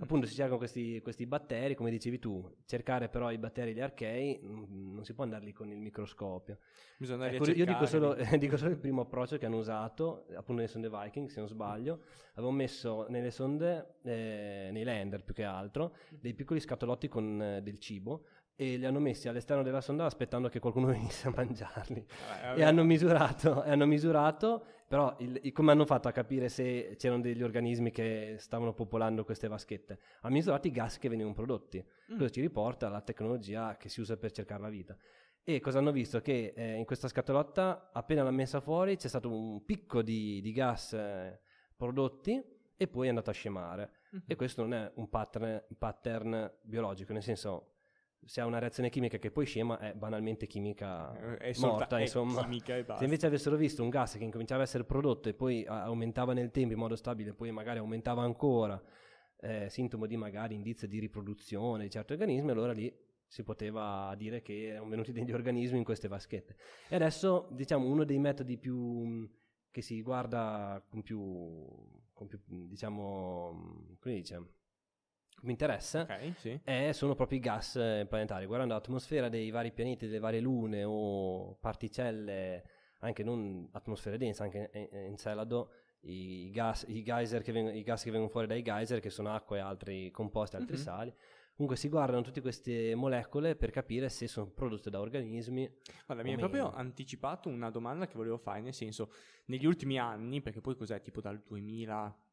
Speaker 4: Appunto si cercano questi, questi, batteri, come dicevi tu, cercare però i batteri gli archei non si può andare lì con il microscopio. Bisogna ecco, Io dico solo, dico solo, il primo approccio che hanno usato, appunto nelle sonde Viking, se non sbaglio, avevo messo nelle sonde, eh, nei lander più che altro, dei piccoli scatolotti con eh, del cibo e li hanno messi all'esterno della sonda aspettando che qualcuno venisse a mangiarli. Ah, e hanno misurato, hanno misurato però il, come hanno fatto a capire se c'erano degli organismi che stavano popolando queste vaschette? Hanno misurato i gas che venivano prodotti. Mm. Questo ci riporta alla tecnologia che si usa per cercare la vita. E cosa hanno visto? Che eh, in questa scatolotta, appena l'ha messa fuori, c'è stato un picco di, di gas eh, prodotti e poi è andato a scemare. Mm-hmm. E questo non è un pattern, pattern biologico, nel senso se ha una reazione chimica che poi scema è banalmente chimica eh, è solta, morta, è insomma. Chimica se invece avessero visto un gas che incominciava a essere prodotto e poi aumentava nel tempo in modo stabile, poi magari aumentava ancora, eh, sintomo di magari indizio di riproduzione di certi organismi, allora lì si poteva dire che erano venuti degli organismi in queste vaschette. E adesso, diciamo, uno dei metodi più che si guarda con più, con più diciamo, come dice, mi interessa okay, sì. è, eh, sono proprio i gas eh, planetari. Guardando l'atmosfera dei vari pianeti, delle varie lune o particelle, anche non atmosfere dense, anche Encelado, i gas, i, che vengono, i gas che vengono fuori dai geyser, che sono acqua e altri composti, altri mm-hmm. sali. Comunque si guardano tutte queste molecole per capire se sono prodotte da organismi. Guarda, mi hai proprio anticipato una domanda che volevo fare, nel
Speaker 1: senso, negli ultimi anni, perché poi cos'è, tipo dal 2000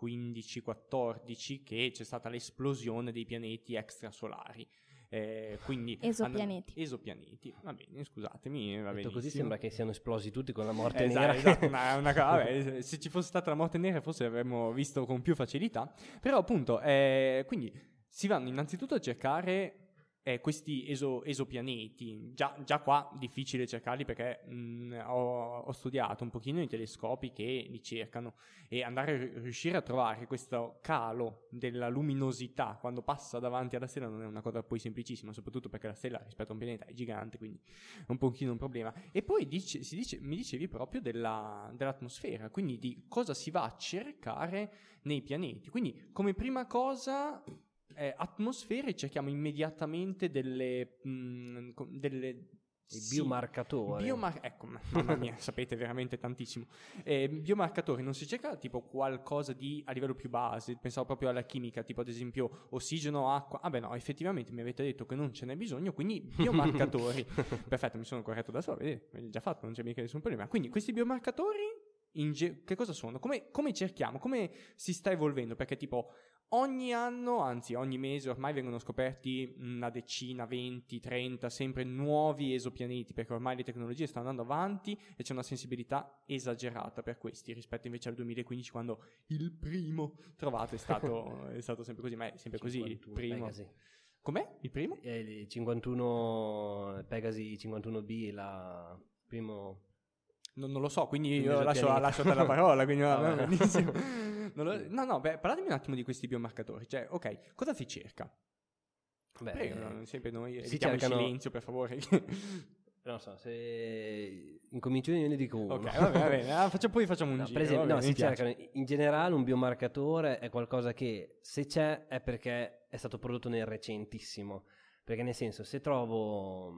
Speaker 1: 15-14 che c'è stata l'esplosione dei pianeti extrasolari. Eh, quindi esopianeti. Hanno, esopianeti, va bene, scusatemi. Va Detto così sembra
Speaker 4: che siano esplosi tutti con la morte esatto, nera. Esatto,
Speaker 1: una, una, vabbè, se ci fosse stata la morte nera forse avremmo visto con più facilità. Però appunto, eh, quindi si vanno innanzitutto a cercare eh, questi eso, esopianeti. Già, già, qua difficile cercarli perché mh, mm, ho, ho, studiato un pochino i telescopi che li cercano e andare a riuscire a trovare questo calo della luminosità quando passa davanti alla stella non è una cosa poi semplicissima, soprattutto perché la stella rispetto a un pianeta è gigante, quindi è un pochino un problema. E poi dice, dice, mi dicevi proprio della, dell'atmosfera, quindi di cosa si va a cercare nei pianeti. Quindi come prima cosa eh, atmosferici, cerchiamo immediatamente delle, mh, mm, delle i sì. biomarcatori. Biomar- ecco, mamma mia, sapete veramente tantissimo. Eh, biomarcatori, non si cerca tipo qualcosa di a livello più base, pensavo proprio alla chimica, tipo ad esempio ossigeno, acqua. Ah beh no, effettivamente mi avete detto che non ce n'è bisogno, quindi biomarcatori. Perfetto, mi sono corretto da solo, vedete, l'ho già fatto, non c'è mica nessun problema. Quindi questi biomarcatori ge- che cosa sono? Come, come cerchiamo? Come si sta evolvendo? Perché tipo ogni anno, anzi ogni mese ormai vengono scoperti una decina, 20, 30, sempre nuovi esopianeti, perché ormai le tecnologie stanno andando avanti e c'è una sensibilità esagerata per questi rispetto invece al 2015 quando il primo trovato è
Speaker 4: stato, è stato sempre così, ma è sempre 51, così il primo. Pegasi. Com'è? Il primo? Eh, il 51 Pegasi 51B, il primo non, non,
Speaker 1: lo so, quindi, quindi io lascio, lascio te la parola. Quindi no, ah, no, benissimo. Lo, no, no, beh, parlatemi un attimo di questi biomarcatori. Cioè, ok, cosa si cerca? Beh, Prego, sempre noi si cercano... il silenzio,
Speaker 4: per favore. Non so, se incomincio io ne dico uno. Ok, va bene, va bene. Ah, faccio, poi facciamo un no, giro. Per esempio, no, si cercano, in generale un biomarcatore è qualcosa che se c'è è perché è stato prodotto nel recentissimo. Perché nel senso, se trovo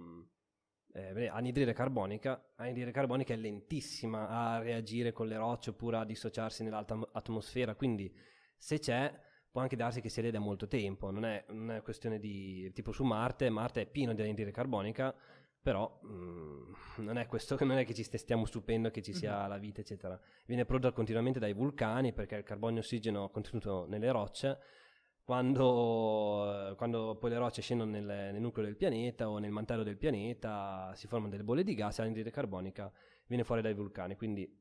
Speaker 4: eh, anidride carbonica, anidride carbonica è lentissima a reagire con le rocce oppure a dissociarsi nell'alta atmosfera, quindi se c'è può anche darsi che si vede da molto tempo, non è, non è questione di tipo su Marte, Marte è pieno di anidride carbonica, però mm, non, è questo, non, è che ci stiamo stupendo che ci sia mm-hmm. la vita, eccetera. Viene prodotta continuamente dai vulcani perché il carbonio e ossigeno contenuto nelle rocce quando, eh, quando, poi le rocce scendono nel, nel, nucleo del pianeta o nel mantello del pianeta si formano delle bolle di gas e l'anidride carbonica viene fuori dai vulcani, quindi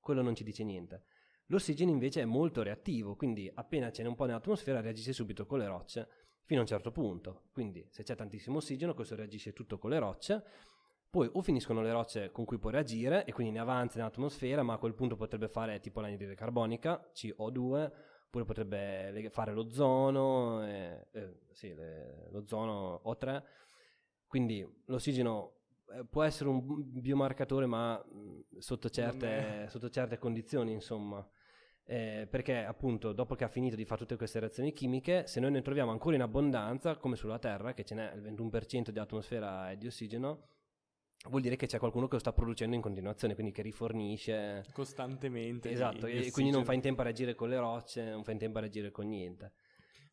Speaker 4: quello non ci dice niente. L'ossigeno invece è molto reattivo, quindi appena c'è un po' nell'atmosfera reagisce subito con le rocce fino a un certo punto. Quindi se c'è tantissimo ossigeno questo reagisce tutto con le rocce, poi o finiscono le rocce con cui può reagire e quindi ne avanza nell'atmosfera, ma a quel punto potrebbe fare tipo l'anidride carbonica, CO2 oppure potrebbe fare l'ozono, eh, eh, sì, le, l'ozono O3, quindi l'ossigeno eh, può essere un biomarcatore ma mm, sotto certe, sotto certe condizioni insomma. Eh, perché appunto dopo che ha finito di fare tutte queste reazioni chimiche, se noi ne troviamo ancora in abbondanza, come sulla Terra, che ce n'è il 21% di atmosfera e di ossigeno, vuol dire che c'è qualcuno che lo sta producendo in continuazione, quindi che rifornisce costantemente. Esatto, e quindi non fa in tempo a reagire con le rocce, non fa in tempo a reagire con niente.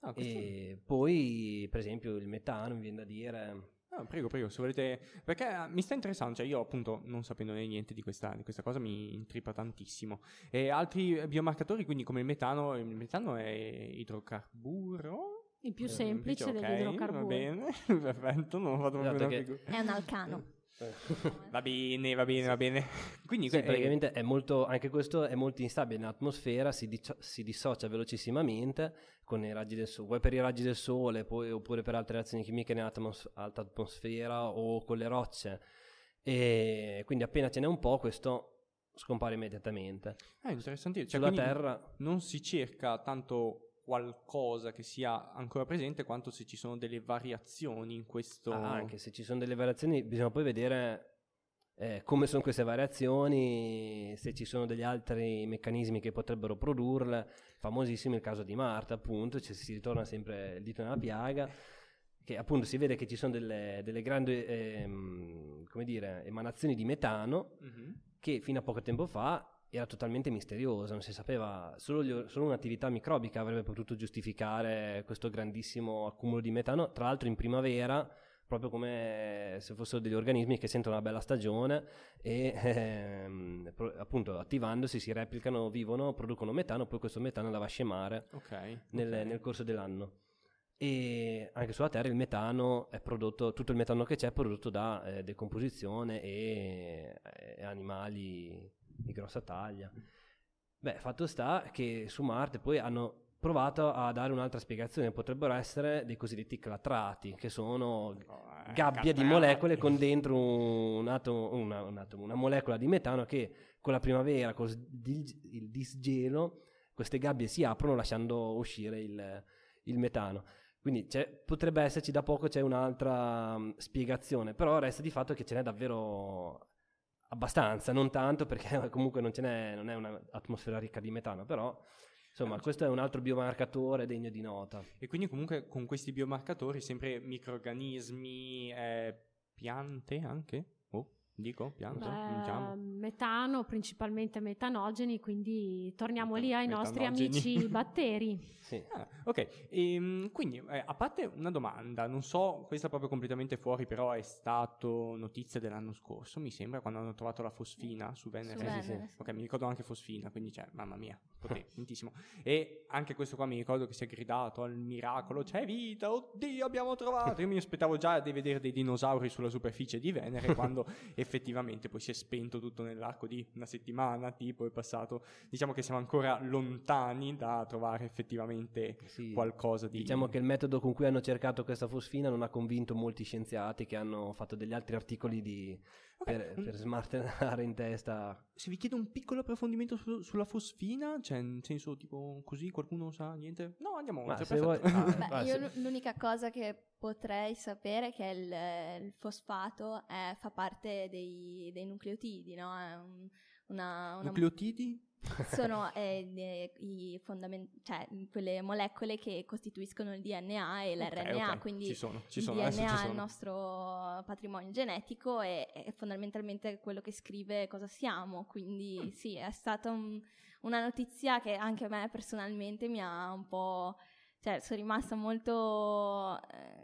Speaker 4: Ah, e poi, per esempio, il metano, mi viene da dire.
Speaker 1: Ah, prego, prego, se volete. Perché ah, mi sta interessando, cioè io appunto non sapendo niente di questa, di questa cosa mi intrippa tantissimo. E altri biomarcatori, quindi come il metano, il metano è idrocarburo?
Speaker 2: Il più
Speaker 3: eh, semplice eh, okay,
Speaker 1: dell'idrocarburo. Va bene, perfetto, non ho fatto esatto proprio una figura. È un alcano.
Speaker 3: Eh.
Speaker 4: va bene, va bene, va bene. Quindi
Speaker 1: sì, praticamente
Speaker 4: è molto, anche questo è molto instabile nell'atmosfera, si, dicio- si dissocia velocissimamente con i raggi del sole, vuoi per i raggi del sole poi, oppure per altre reazioni chimiche nell'alta atmosfera o con le rocce. E quindi appena ce n'è un po' questo scompare immediatamente. Ah, eh, interessante. Cioè, Sulla Terra non si cerca tanto
Speaker 1: qualcosa che sia ancora presente quanto se ci sono delle variazioni in questo... Ah, anche
Speaker 4: se ci sono delle variazioni bisogna poi vedere eh, come sono queste variazioni, se ci sono degli altri meccanismi che potrebbero produrle. Famosissimo il caso di Marta, appunto, cioè si ritorna sempre il dito nella piaga, che appunto si vede che ci sono delle, delle grandi ehm, dire, emanazioni di metano uh-huh. che fino a poco tempo fa era totalmente misteriosa, non si sapeva, solo, gli, solo, un'attività microbica avrebbe potuto giustificare questo grandissimo accumulo di metano, tra l'altro in primavera, proprio come se fossero degli organismi che sentono una bella stagione e ehm, appunto attivandosi si replicano, vivono, producono metano, poi questo metano andava a scemare okay, nel, okay. nel corso dell'anno e anche sulla Terra il metano è prodotto, tutto il metano che c'è è prodotto da eh, decomposizione e, e, eh, animali di grossa taglia. Beh, fatto sta che su Marte poi hanno provato a dare un'altra spiegazione, potrebbero essere dei cosiddetti clatrati, che sono oh, eh, gabbia di molecole con dentro un atomo, una, un atomo, una molecola di metano che con la primavera, con il disgelo, queste gabbie si aprono lasciando uscire il, il metano. Quindi potrebbe esserci da poco c'è un'altra spiegazione, però resta di fatto che ce n'è davvero abbastanza, non tanto perché comunque non, non è un'atmosfera ricca di metano, però insomma certo. questo è un altro biomarcatore degno di nota.
Speaker 1: E quindi comunque con questi biomarcatori sempre microorganismi, eh, piante anche? Dico, piano, Beh, diciamo.
Speaker 2: Metano, principalmente metanogeni, quindi torniamo Metano, lì ai nostri amici batteri.
Speaker 1: sì. Ah, ok, e, ehm, quindi eh, a parte una domanda, non so, questa proprio completamente fuori, però è stato notizia dell'anno scorso, mi sembra, quando hanno trovato la fosfina su Venere. Su Venere. Sì, sì. Ok, mi ricordo anche fosfina, quindi cioè, mamma mia, potentissimo. e anche questo qua mi ricordo che si è gridato al miracolo, c'è vita, oddio abbiamo trovato! Io mi aspettavo già di vedere dei dinosauri sulla superficie di Venere quando effettivamente poi si è spento tutto nell'arco di una settimana, tipo è passato, diciamo che siamo ancora lontani da trovare effettivamente
Speaker 4: sì, qualcosa di... Diciamo che il metodo con cui hanno cercato questa fosfina non ha convinto molti scienziati che hanno fatto degli altri articoli di okay. per, per, smartenare in testa. Se vi chiedo
Speaker 1: un piccolo approfondimento su, sulla fosfina, cioè in senso tipo così qualcuno sa niente? No,
Speaker 3: andiamo. Ma vuoi... ah, Beh, io se... l'unica cosa che potrei sapere è che il, il fosfato è, fa parte dei, dei nucleotidi, no? È un, una, una...
Speaker 1: Nucleotidi?
Speaker 3: sono eh, i fondament- cioè, mm, quelle molecole che costituiscono il DNA e l'RNA, okay, okay. quindi ci sono, ci sono, il DNA è il nostro patrimonio genetico e è fondamentalmente quello che scrive cosa siamo, quindi mm. sì, è stata un, una notizia che anche a me personalmente mi ha un po' cioè sono rimasta molto eh,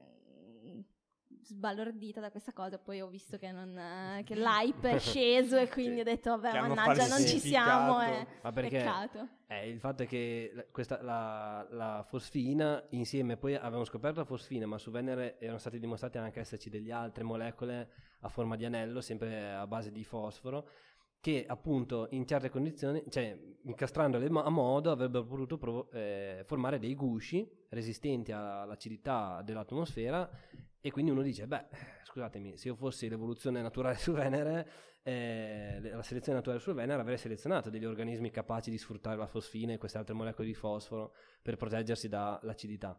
Speaker 3: sbalordita da questa cosa, poi ho visto che, non, eh, che l'hype è sceso e quindi ho detto vabbè mannaggia non ci siamo, È eh. Ma perché, peccato.
Speaker 4: Eh, il fatto è che la, questa, la, la, fosfina insieme, poi avevamo scoperto la fosfina ma su Venere erano stati dimostrati anche esserci delle altre molecole a forma di anello, sempre a base di fosforo, che appunto in certe condizioni, cioè incastrandole a modo, avrebbero potuto provo- eh, formare dei gusci resistenti all'acidità dell'atmosfera e quindi uno dice, beh, scusatemi, se io fossi l'evoluzione naturale su Venere, eh, la selezione naturale su Venere avrei selezionato degli organismi capaci di sfruttare la fosfina e queste altre molecole di fosforo per proteggersi dall'acidità.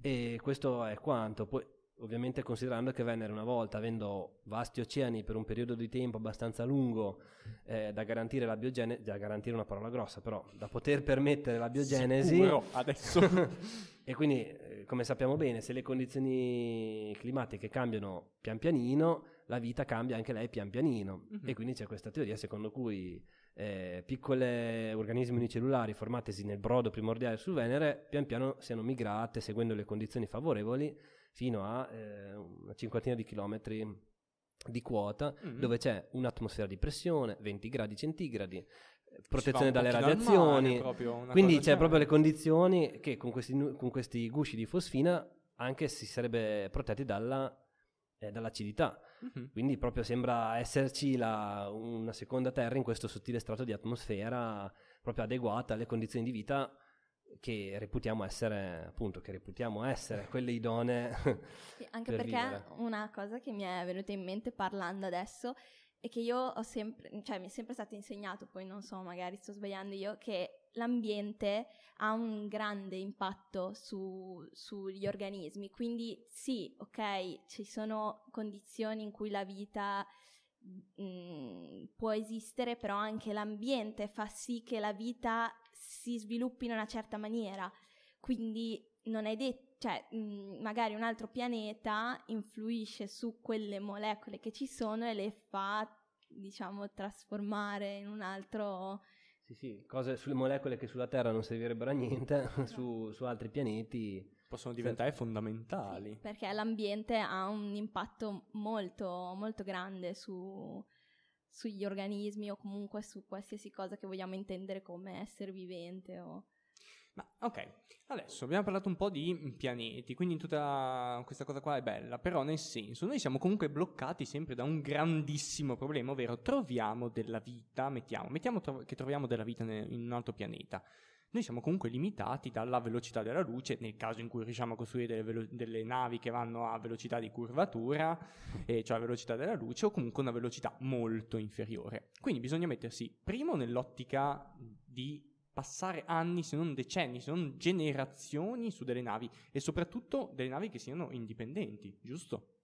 Speaker 4: E questo è quanto. Poi ovviamente considerando che Venere una volta, avendo vasti oceani per un periodo di tempo abbastanza lungo, eh, da garantire la biogenesi, da garantire una parola grossa, però da poter permettere la biogenesi... Sicuro, adesso! e quindi, eh, come sappiamo bene, se le condizioni climatiche cambiano pian pianino, la vita cambia anche lei pian pianino. Mm-hmm. E quindi c'è questa teoria secondo cui eh, piccole organismi unicellulari formatesi nel brodo primordiale su Venere pian piano siano migrate seguendo le condizioni favorevoli fino a eh, una cinquantina di chilometri di quota mm-hmm. dove c'è un'atmosfera di pressione, 20 gradi centigradi, eh, protezione dalle radiazioni. Proprio, quindi c'è proprio le condizioni che con questi, con questi, gusci di fosfina anche si sarebbe protetti dalla, eh, dall'acidità. Mm-hmm. Quindi proprio sembra esserci la, una seconda terra in questo sottile strato di atmosfera proprio adeguata alle condizioni di vita che reputiamo essere, appunto, che reputiamo essere quelle idonee. Sì, anche per perché vivere.
Speaker 3: una cosa che mi è venuta in mente parlando adesso è che io ho sempre, cioè mi è sempre stato insegnato, poi non so, magari sto sbagliando io, che l'ambiente ha un grande impatto su, sugli organismi, quindi sì, ok, ci sono condizioni in cui la vita mh, mm, può esistere, però anche l'ambiente fa sì che la vita si sviluppi in una certa maniera. Quindi non è detto, cioè mh, mhmm, magari un altro pianeta influisce su quelle molecole che ci sono e le fa, diciamo, trasformare in un altro...
Speaker 4: Sì, sì, cose sulle molecole che sulla Terra non servirebbero a niente, no. Esatto. su, su, altri pianeti possono diventare sì. fondamentali. Sì,
Speaker 3: perché l'ambiente ha un impatto molto, molto grande su, sugli organismi o comunque su qualsiasi cosa che vogliamo intendere come essere vivente o...
Speaker 1: Ma ok, adesso abbiamo parlato un po' di pianeti, quindi tutta questa cosa qua è bella, però nel senso, noi siamo comunque bloccati sempre da un grandissimo problema, ovvero troviamo della vita, mettiamo, mettiamo tro- che troviamo della vita in un altro pianeta noi siamo comunque limitati dalla velocità della luce, nel caso in cui riusciamo a costruire delle, velo- delle navi che vanno a velocità di curvatura, eh, cioè a velocità della luce, o comunque una velocità molto inferiore. Quindi bisogna mettersi primo nell'ottica di passare anni, se non decenni, se non generazioni su delle navi e soprattutto delle navi che siano indipendenti, giusto?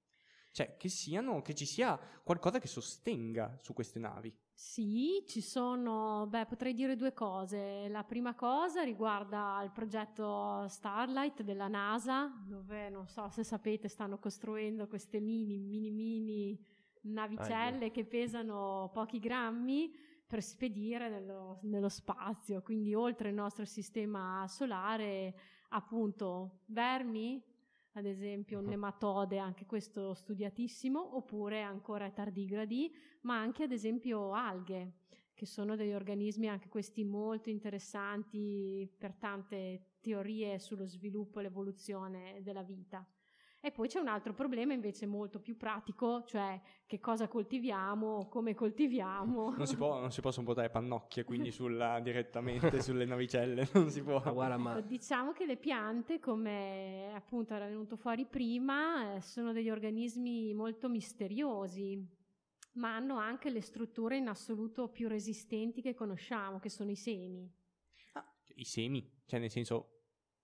Speaker 1: Cioè che, siano, che ci sia qualcosa che sostenga su queste navi.
Speaker 2: Sì, ci sono, beh, potrei dire due cose. La prima cosa riguarda il progetto Starlight della NASA, dove non so se sapete, stanno costruendo queste mini, mini, mini navicelle ah, che pesano pochi grammi per spedire nello, nello, spazio, quindi oltre il nostro sistema solare, appunto, vermi, ad esempio un nematode, mm-hmm. anche questo studiatissimo, oppure ancora ai tardigradi, ma anche ad esempio alghe, che sono degli organismi anche questi molto interessanti per tante teorie sullo sviluppo e l'evoluzione della vita. E poi c'è un altro problema invece molto più pratico, cioè che cosa coltiviamo, come coltiviamo. Non si,
Speaker 1: può, non si possono portare pannocchie quindi sulla, direttamente sulle navicelle, non si può. Guarda, ma...
Speaker 2: Diciamo che le piante, come appunto era venuto fuori prima, eh, sono degli organismi molto misteriosi ma hanno anche le strutture in assoluto più resistenti che conosciamo, che sono i semi.
Speaker 1: Ah, I semi? Cioè nel senso,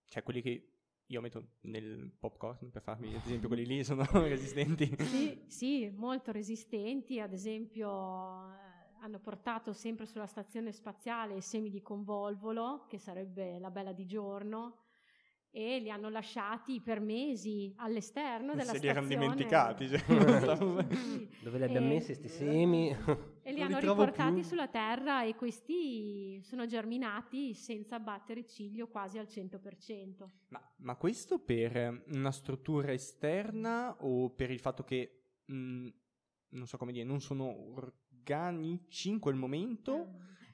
Speaker 1: cioè quelli che io metto nel popcorn per farmi ad esempio quelli lì sono resistenti sì,
Speaker 2: sì, molto resistenti ad esempio eh, hanno portato sempre sulla stazione spaziale semi di convolvolo che sarebbe la bella di giorno e li hanno lasciati per mesi all'esterno della Se stazione se li erano dimenticati
Speaker 4: cioè. sì, sì, dove li abbiamo messi questi semi
Speaker 2: li hanno riportati più. sulla terra e questi sono germinati senza battere ciglio quasi al 100%. Ma,
Speaker 1: ma questo per una struttura esterna o per il fatto che, mh, mm, non so come dire, non sono organici in quel momento?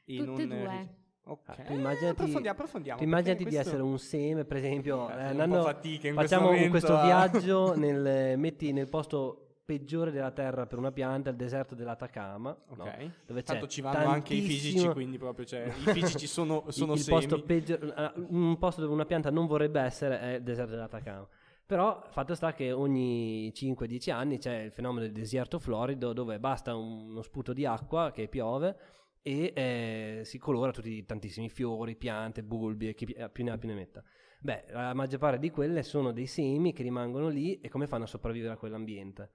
Speaker 4: Eh, e non, e due. Okay. Ah, immaginati, approfondiamo, approfondiamo immaginati questo... di essere un seme, per esempio, eh, andando, facciamo questo, questo ah. viaggio, nel, metti nel posto peggiore della terra per una pianta, il deserto dell'Atacama. Okay. No? Dove Tanto ci vanno tantissimo... anche i fisici, quindi proprio cioè, i fisici sono, sono il, il posto peggiore, eh, un posto dove una pianta non vorrebbe essere è il deserto dell'Atacama. Però fatto sta che ogni 5-10 anni c'è il fenomeno del deserto florido dove basta uno sputo di acqua che piove e eh, si colora tutti tantissimi fiori, piante, bulbi e chi eh, più ne ha più ne metta. Beh, la maggior parte di quelle sono dei semi che rimangono lì e come fanno a sopravvivere a quell'ambiente?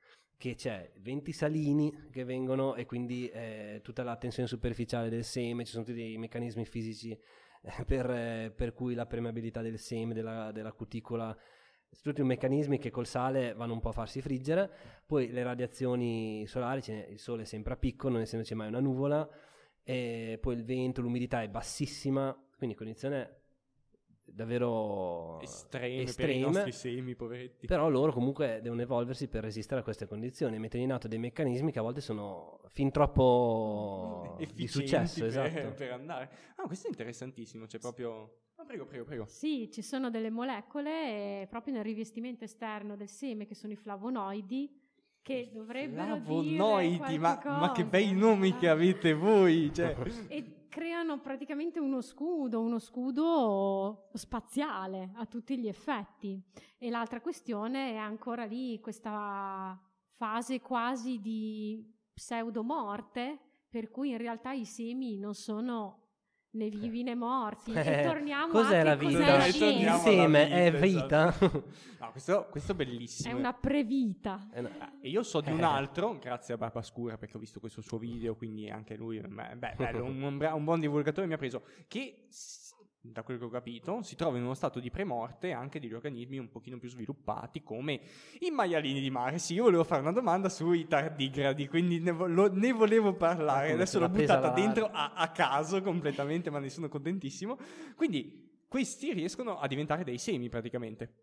Speaker 4: che c'è venti salini che vengono e quindi eh, tutta la tensione superficiale del seme, ci sono tutti dei meccanismi fisici eh, per, eh, per cui la permeabilità del seme, della, della cuticola, tutti i meccanismi che col sale vanno un po' a farsi friggere, poi le radiazioni solari, il sole è sempre a picco, non essendoci mai una nuvola, e poi il vento, l'umidità è bassissima, quindi condizione davvero estreme, estreme, per i nostri
Speaker 1: semi, poveretti.
Speaker 4: Però loro comunque devono evolversi per resistere a queste condizioni, mettendo in atto dei meccanismi che a volte sono fin troppo Efficienti di successo, per, esatto.
Speaker 1: per andare. Ah, questo è interessantissimo, c'è cioè proprio No, prego, prego, prego.
Speaker 2: Sì, ci sono delle molecole eh, proprio nel rivestimento esterno del seme che sono i flavonoidi che dovrebbero Flavonoidi, ma, ma, che bei nomi
Speaker 1: che avete voi! Cioè.
Speaker 2: e creano praticamente uno scudo, uno scudo spaziale a tutti gli effetti. E l'altra questione è ancora lì questa fase quasi di pseudomorte, per cui in realtà i semi non sono né vivi né morti. Eh, e torniamo cos'è la vita? Cos'è il seme è
Speaker 1: vita. Esatto. No, questo, è bellissimo. È una
Speaker 2: eh. previta. Eh,
Speaker 1: io so di un eh. altro, grazie a Barba Scura perché ho visto questo suo video, quindi anche lui, beh, bello, un, un buon divulgatore mi ha preso, che da quello che ho capito, si trova in uno stato di premorte anche degli organismi un pochino più sviluppati come i maialini di mare. Sì, io volevo fare una domanda sui tardigradi, quindi ne, vo- lo, ne volevo parlare, ah, adesso l'ho buttata la... dentro a-, a caso completamente, ma ne sono contentissimo. Quindi questi riescono a diventare dei semi praticamente.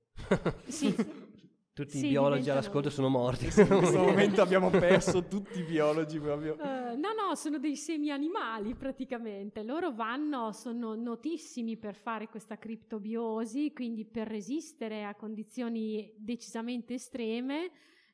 Speaker 1: sì, Tutti sì, i biologi all'ascolto sono morti. In questo momento abbiamo perso tutti i biologi proprio.
Speaker 2: Uh, no, no, sono dei semi animali praticamente. Loro vanno, sono notissimi per fare questa criptobiosi, quindi per resistere a condizioni decisamente estreme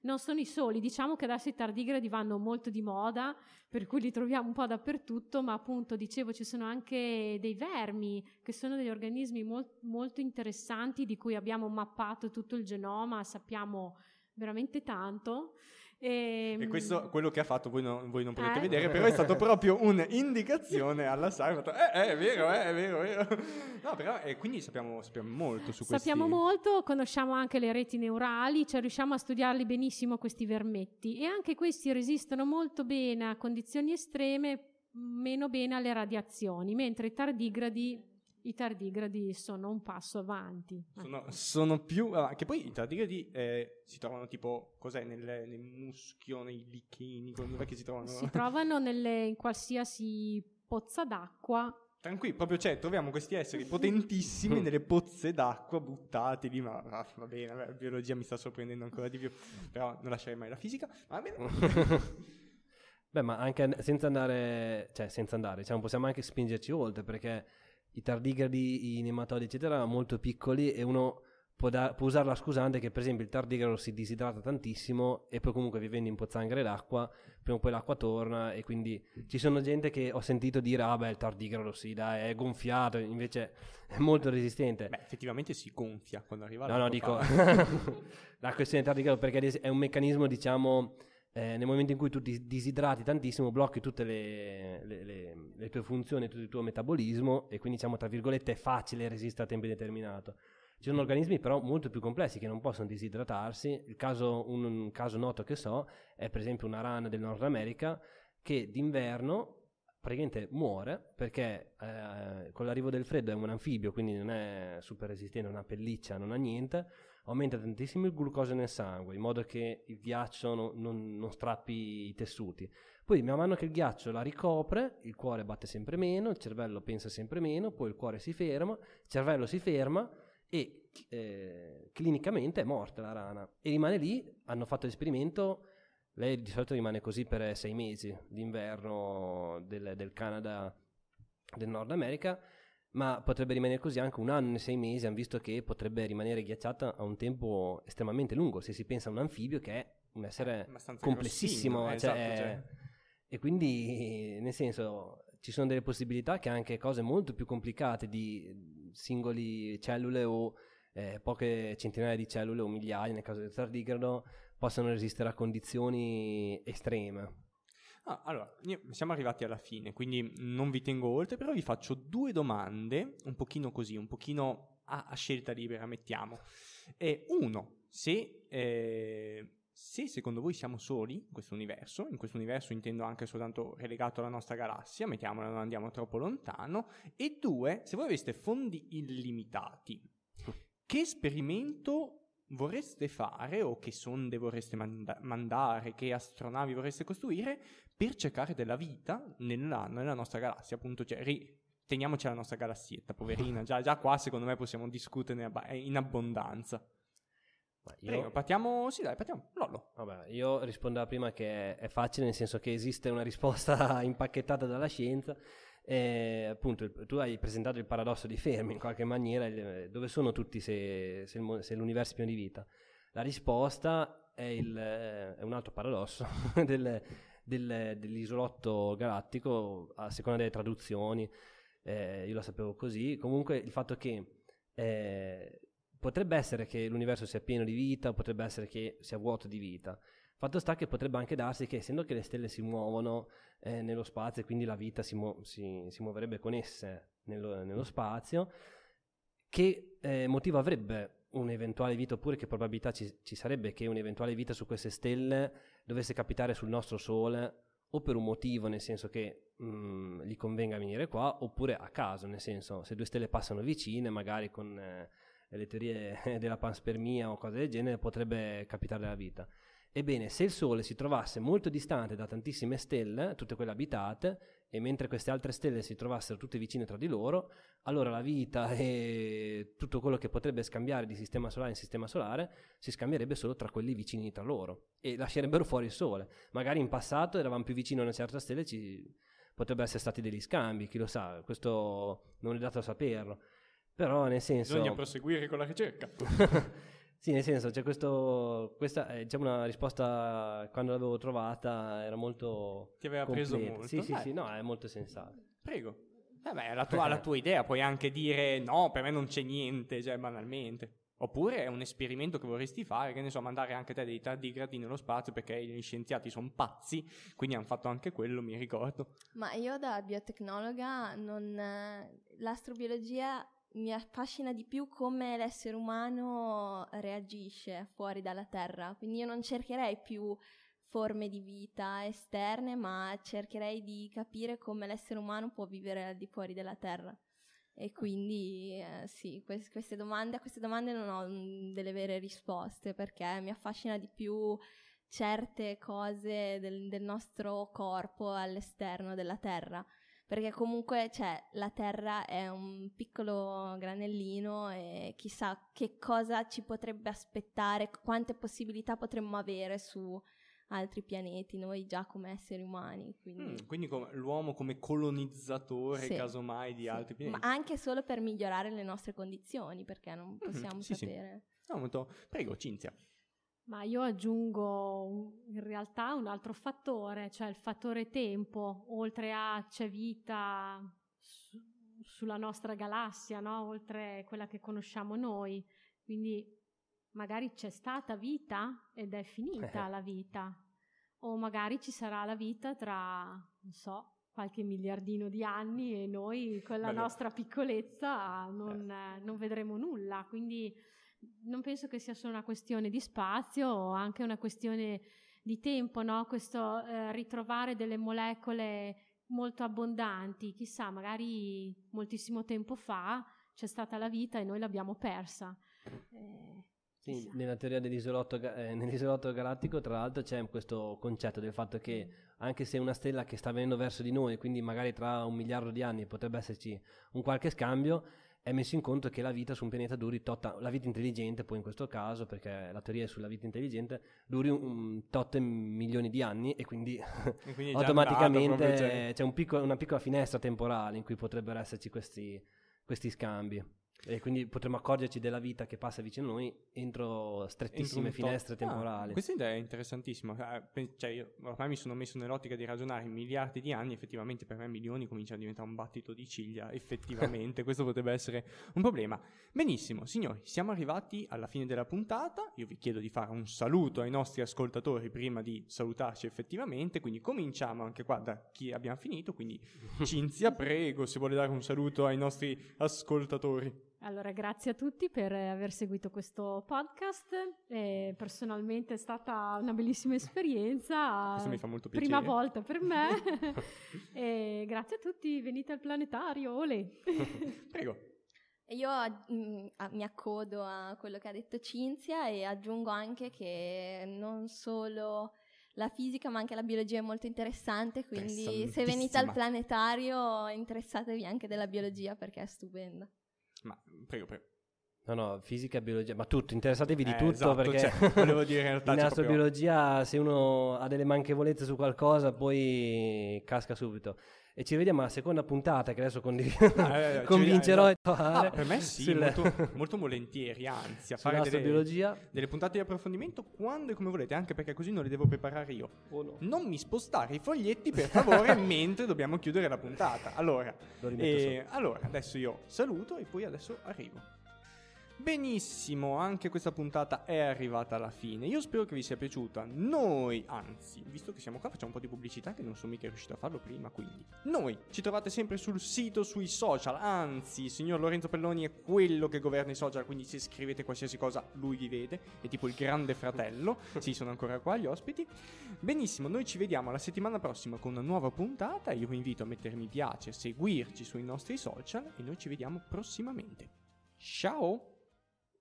Speaker 2: non sono i soli. Diciamo che adesso i tardigradi vanno molto di moda, per cui li troviamo un po' dappertutto, ma appunto dicevo ci sono anche dei vermi, che sono degli organismi molt, molto interessanti di cui abbiamo mappato tutto il genoma, sappiamo veramente tanto. E, e, questo, mm,
Speaker 1: quello che ha fatto, voi, no, voi non potete eh? vedere, però è stato proprio un'indicazione alla Sara. Eh, eh, è vero, eh, è vero, è vero. No, però, eh, quindi sappiamo, sappiamo, molto su questo. Sappiamo
Speaker 2: molto, conosciamo anche le reti neurali, cioè riusciamo a studiarli benissimo questi vermetti. E anche questi resistono molto bene a condizioni estreme, meno bene alle radiazioni, mentre i tardigradi i tardigradi sono un passo avanti.
Speaker 1: Sono, sono più avanti. Che poi i tardigradi eh, si trovano tipo, cos'è, nelle, nel muschio, nei licheni, dove si trovano? Si
Speaker 2: trovano nelle, in qualsiasi pozza d'acqua.
Speaker 1: Tranquillo, proprio cioè, troviamo questi esseri potentissimi nelle pozze d'acqua buttate lì, ma, ma va bene, la biologia mi sta sorprendendo ancora di più, però non lascerei mai la fisica, va bene.
Speaker 4: Beh, ma anche senza andare, cioè senza andare, diciamo, possiamo anche spingerci oltre perché i tardigradi, i nematodi, eccetera, molto piccoli e uno può, da, può usare la scusante che per esempio il tardigrado si disidrata tantissimo e poi comunque vivendo in pozzanghere d'acqua, prima o poi l'acqua torna e quindi ci sono gente che ho sentito dire ah beh il tardigrado si dà, è gonfiato, invece è molto resistente. Beh, effettivamente si gonfia quando arriva no, l'acqua. No, no, dico la questione del tardigrado perché è un meccanismo diciamo eh, nel momento in cui tu ti disidrati tantissimo, blocchi tutte le, le, le, le, tue funzioni, tutto il tuo metabolismo e quindi diciamo tra virgolette è facile resistere a tempo indeterminato. Ci sono mm. organismi però molto più complessi che non possono disidratarsi. Caso, un, un caso noto che so è per esempio una rana del Nord America che d'inverno praticamente muore perché eh, con l'arrivo del freddo è un anfibio, quindi non è super resistente, non ha pelliccia, non ha niente aumenta tantissimo il glucosio nel sangue, in modo che il ghiaccio non, non, non strappi i tessuti. Poi, man mano che il ghiaccio la ricopre, il cuore batte sempre meno, il cervello pensa sempre meno, poi il cuore si ferma, il cervello si ferma e eh, clinicamente è morta la rana. E rimane lì, hanno fatto l'esperimento, lei di solito rimane così per eh, sei mesi, l'inverno del, del Canada, del Nord America, ma potrebbe rimanere così anche un anno e sei mesi, hanno visto che potrebbe rimanere ghiacciata a un tempo estremamente lungo, se si pensa a un anfibio che è un essere è eh, complessissimo, eh, cioè, esatto, cioè. e quindi nel senso ci sono delle possibilità che anche cose molto più complicate di singole cellule o eh, poche centinaia di cellule o migliaia nel caso del tardigrado possano resistere a condizioni estreme.
Speaker 1: Ah, allora, siamo arrivati alla fine, quindi non vi tengo oltre, però vi faccio due domande, un pochino così, un pochino a, a scelta libera, mettiamo. Eh, uno, se, eh, se, secondo voi siamo soli in questo universo, in questo universo intendo anche soltanto relegato alla nostra galassia, mettiamola, non andiamo troppo lontano, e due, se voi aveste fondi illimitati, che esperimento vorreste fare o che sonde vorreste manda- mandare, che astronavi vorreste costruire per cercare della vita nella, nella nostra galassia, appunto, cioè, ri- teniamoci alla nostra galassietta, poverina, già, già, qua secondo me possiamo discuterne in
Speaker 4: abbondanza. Io... Prego, partiamo, sì dai, partiamo, Lollo. Vabbè, io rispondevo prima che è facile, nel senso che esiste una risposta impacchettata dalla scienza, eh, appunto tu hai presentato il paradosso di Fermi in qualche maniera, eh, dove sono tutti se, se, il, se l'universo è pieno di vita? La risposta è, il, eh, è un altro paradosso del, del, dell'isolotto galattico a seconda delle traduzioni, eh, io la sapevo così, comunque il fatto che eh, potrebbe essere che l'universo sia pieno di vita, potrebbe essere che sia vuoto di vita. Fatto sta che potrebbe anche darsi che essendo che le stelle si muovono eh, nello spazio e quindi la vita si, mu- si, si muoverebbe con esse nello, nello spazio, che eh, motivo avrebbe un'eventuale vita oppure che probabilità ci, ci sarebbe che un'eventuale vita su queste stelle dovesse capitare sul nostro Sole o per un motivo, nel senso che mh, mm, gli convenga venire qua, oppure a caso, nel senso se due stelle passano vicine, magari con eh, le teorie della panspermia o cose del genere, potrebbe capitare la vita. Ebbene, se il Sole si trovasse molto distante da tantissime stelle, tutte quelle abitate, e mentre queste altre stelle si trovassero tutte vicine tra di loro, allora la vita e tutto quello che potrebbe scambiare di sistema solare in sistema solare si scambierebbe solo tra quelli vicini tra loro e lascerebbero fuori il Sole. Magari in passato eravamo più vicini a una certa stella e ci potrebbero essere stati degli scambi, chi lo sa, questo non è dato a saperlo. Però nel senso... Bisogna proseguire con la ricerca. Sì, nel senso, cioè questo, questa è eh, diciamo, una risposta, quando l'avevo trovata, era molto... Ti aveva completa. preso molto. Sì, Dai. sì, sì, no, è molto sensato. Prego. Vabbè,
Speaker 1: eh è la tua, la tua idea, puoi anche dire no, per me non c'è niente, cioè banalmente. Oppure è un esperimento che vorresti fare, che ne so, mandare anche te dei tardigradi nello spazio perché gli scienziati sono pazzi, quindi hanno fatto anche quello, mi ricordo.
Speaker 3: Ma io da biotecnologa non... Eh, l'astrobiologia mi affascina di più come l'essere umano reagisce fuori dalla Terra, quindi io non cercherei più forme di vita esterne, ma cercherei di capire come l'essere umano può vivere al di fuori della Terra. E quindi eh, sì, que- queste domande, a queste domande non ho mm, delle vere risposte perché mi affascina di più certe cose del, del nostro corpo all'esterno della Terra perché comunque cioè, la Terra è un piccolo granellino e chissà che cosa ci potrebbe aspettare, quante possibilità potremmo avere su altri pianeti, noi già come esseri umani. Quindi, mm,
Speaker 1: quindi com- l'uomo come colonizzatore, sì, casomai, di sì. altri pianeti. Ma
Speaker 3: anche solo per migliorare le nostre condizioni, perché non mm-hmm. possiamo mm-hmm, sì, sapere. No,
Speaker 1: molto... Prego, Cinzia.
Speaker 3: Ma io aggiungo in realtà
Speaker 2: un altro fattore, cioè il fattore tempo, oltre a c'è vita su, sulla nostra galassia, no? oltre quella che conosciamo noi. Quindi magari c'è stata vita ed è finita eh. la vita, o magari ci sarà la vita tra, non so, qualche miliardino di anni e noi con la Bello. nostra piccolezza non, eh. non vedremo nulla. Quindi non penso che sia solo una questione di spazio o anche una questione di tempo, no? questo eh, ritrovare delle molecole molto abbondanti, chissà, magari moltissimo tempo fa c'è stata la vita e noi l'abbiamo persa.
Speaker 3: Eh,
Speaker 4: sì, nella teoria dell'isolotto, eh, nell'isolotto, galattico, tra l'altro, c'è questo concetto del fatto che mm. anche se una stella che sta venendo verso di noi, quindi magari tra un miliardo di anni potrebbe esserci un qualche scambio, è messo in conto che la vita su un pianeta duri tot, la vita intelligente poi in questo caso, perché la teoria è sulla vita intelligente, duri un, tot milioni di anni e quindi, e quindi automaticamente cioè c'è un piccolo, una piccola finestra temporale in cui potrebbero esserci questi, questi scambi. E quindi potremmo accorgerci della vita che passa vicino a noi entro strettissime entro finestre tot... Ah, temporali. Ah, questa idea è interessantissima. Ah,
Speaker 1: cioè, ormai mi sono messo nell'ottica di ragionare miliardi di anni, effettivamente per me milioni cominciano a diventare un battito di ciglia, effettivamente questo potrebbe essere un problema. Benissimo, signori, siamo arrivati alla fine della puntata. Io vi chiedo di fare un saluto ai nostri ascoltatori prima di salutarci effettivamente, quindi cominciamo anche qua da chi abbiamo finito, quindi Cinzia prego se vuole dare un saluto ai nostri ascoltatori.
Speaker 2: Allora, grazie a tutti per eh, aver seguito questo podcast. Eh, personalmente è stata una bellissima esperienza. Questo mi fa molto piacere. Prima volta per me. eh, grazie a tutti, venite al planetario, ole. Prego.
Speaker 3: Io mh, mm, mi accodo a quello che ha detto Cinzia e aggiungo anche che non solo la fisica ma anche la biologia è molto interessante, quindi se venite al planetario interessatevi anche della biologia perché è stupenda.
Speaker 4: Ma prego, prego. No, no, fisica, biologia, ma tutto, interessatevi di eh, tutto esatto, perché cioè, volevo dire in realtà in astrobiologia proprio... se uno ha delle manchevolezze su qualcosa poi casca subito e ci vediamo alla seconda puntata che adesso condi- ah, eh, eh, convincerò e fare. Ah, per me sì, sulle... molto, molto, volentieri, anzi, a fare delle,
Speaker 1: delle, puntate di approfondimento quando e come volete, anche perché così non le devo preparare io. Oh no. Non mi spostare i foglietti per favore mentre dobbiamo chiudere la puntata. Allora, eh, allora adesso io saluto e poi adesso arrivo. Benissimo, anche questa puntata è arrivata alla fine. Io spero che vi sia piaciuta. Noi, anzi, visto che siamo qua, facciamo un po' di pubblicità che non sono mica riuscito a farlo prima, quindi. Noi ci trovate sempre sul sito, sui social. Anzi, il signor Lorenzo Pelloni è quello che governa i social, quindi se scrivete qualsiasi cosa, lui vi vede. È tipo il grande fratello. sì, sono ancora qua gli ospiti. Benissimo, noi ci vediamo la settimana prossima con una nuova puntata. Io vi invito a mettermi mi piace, a seguirci sui nostri social e noi ci vediamo prossimamente. Ciao!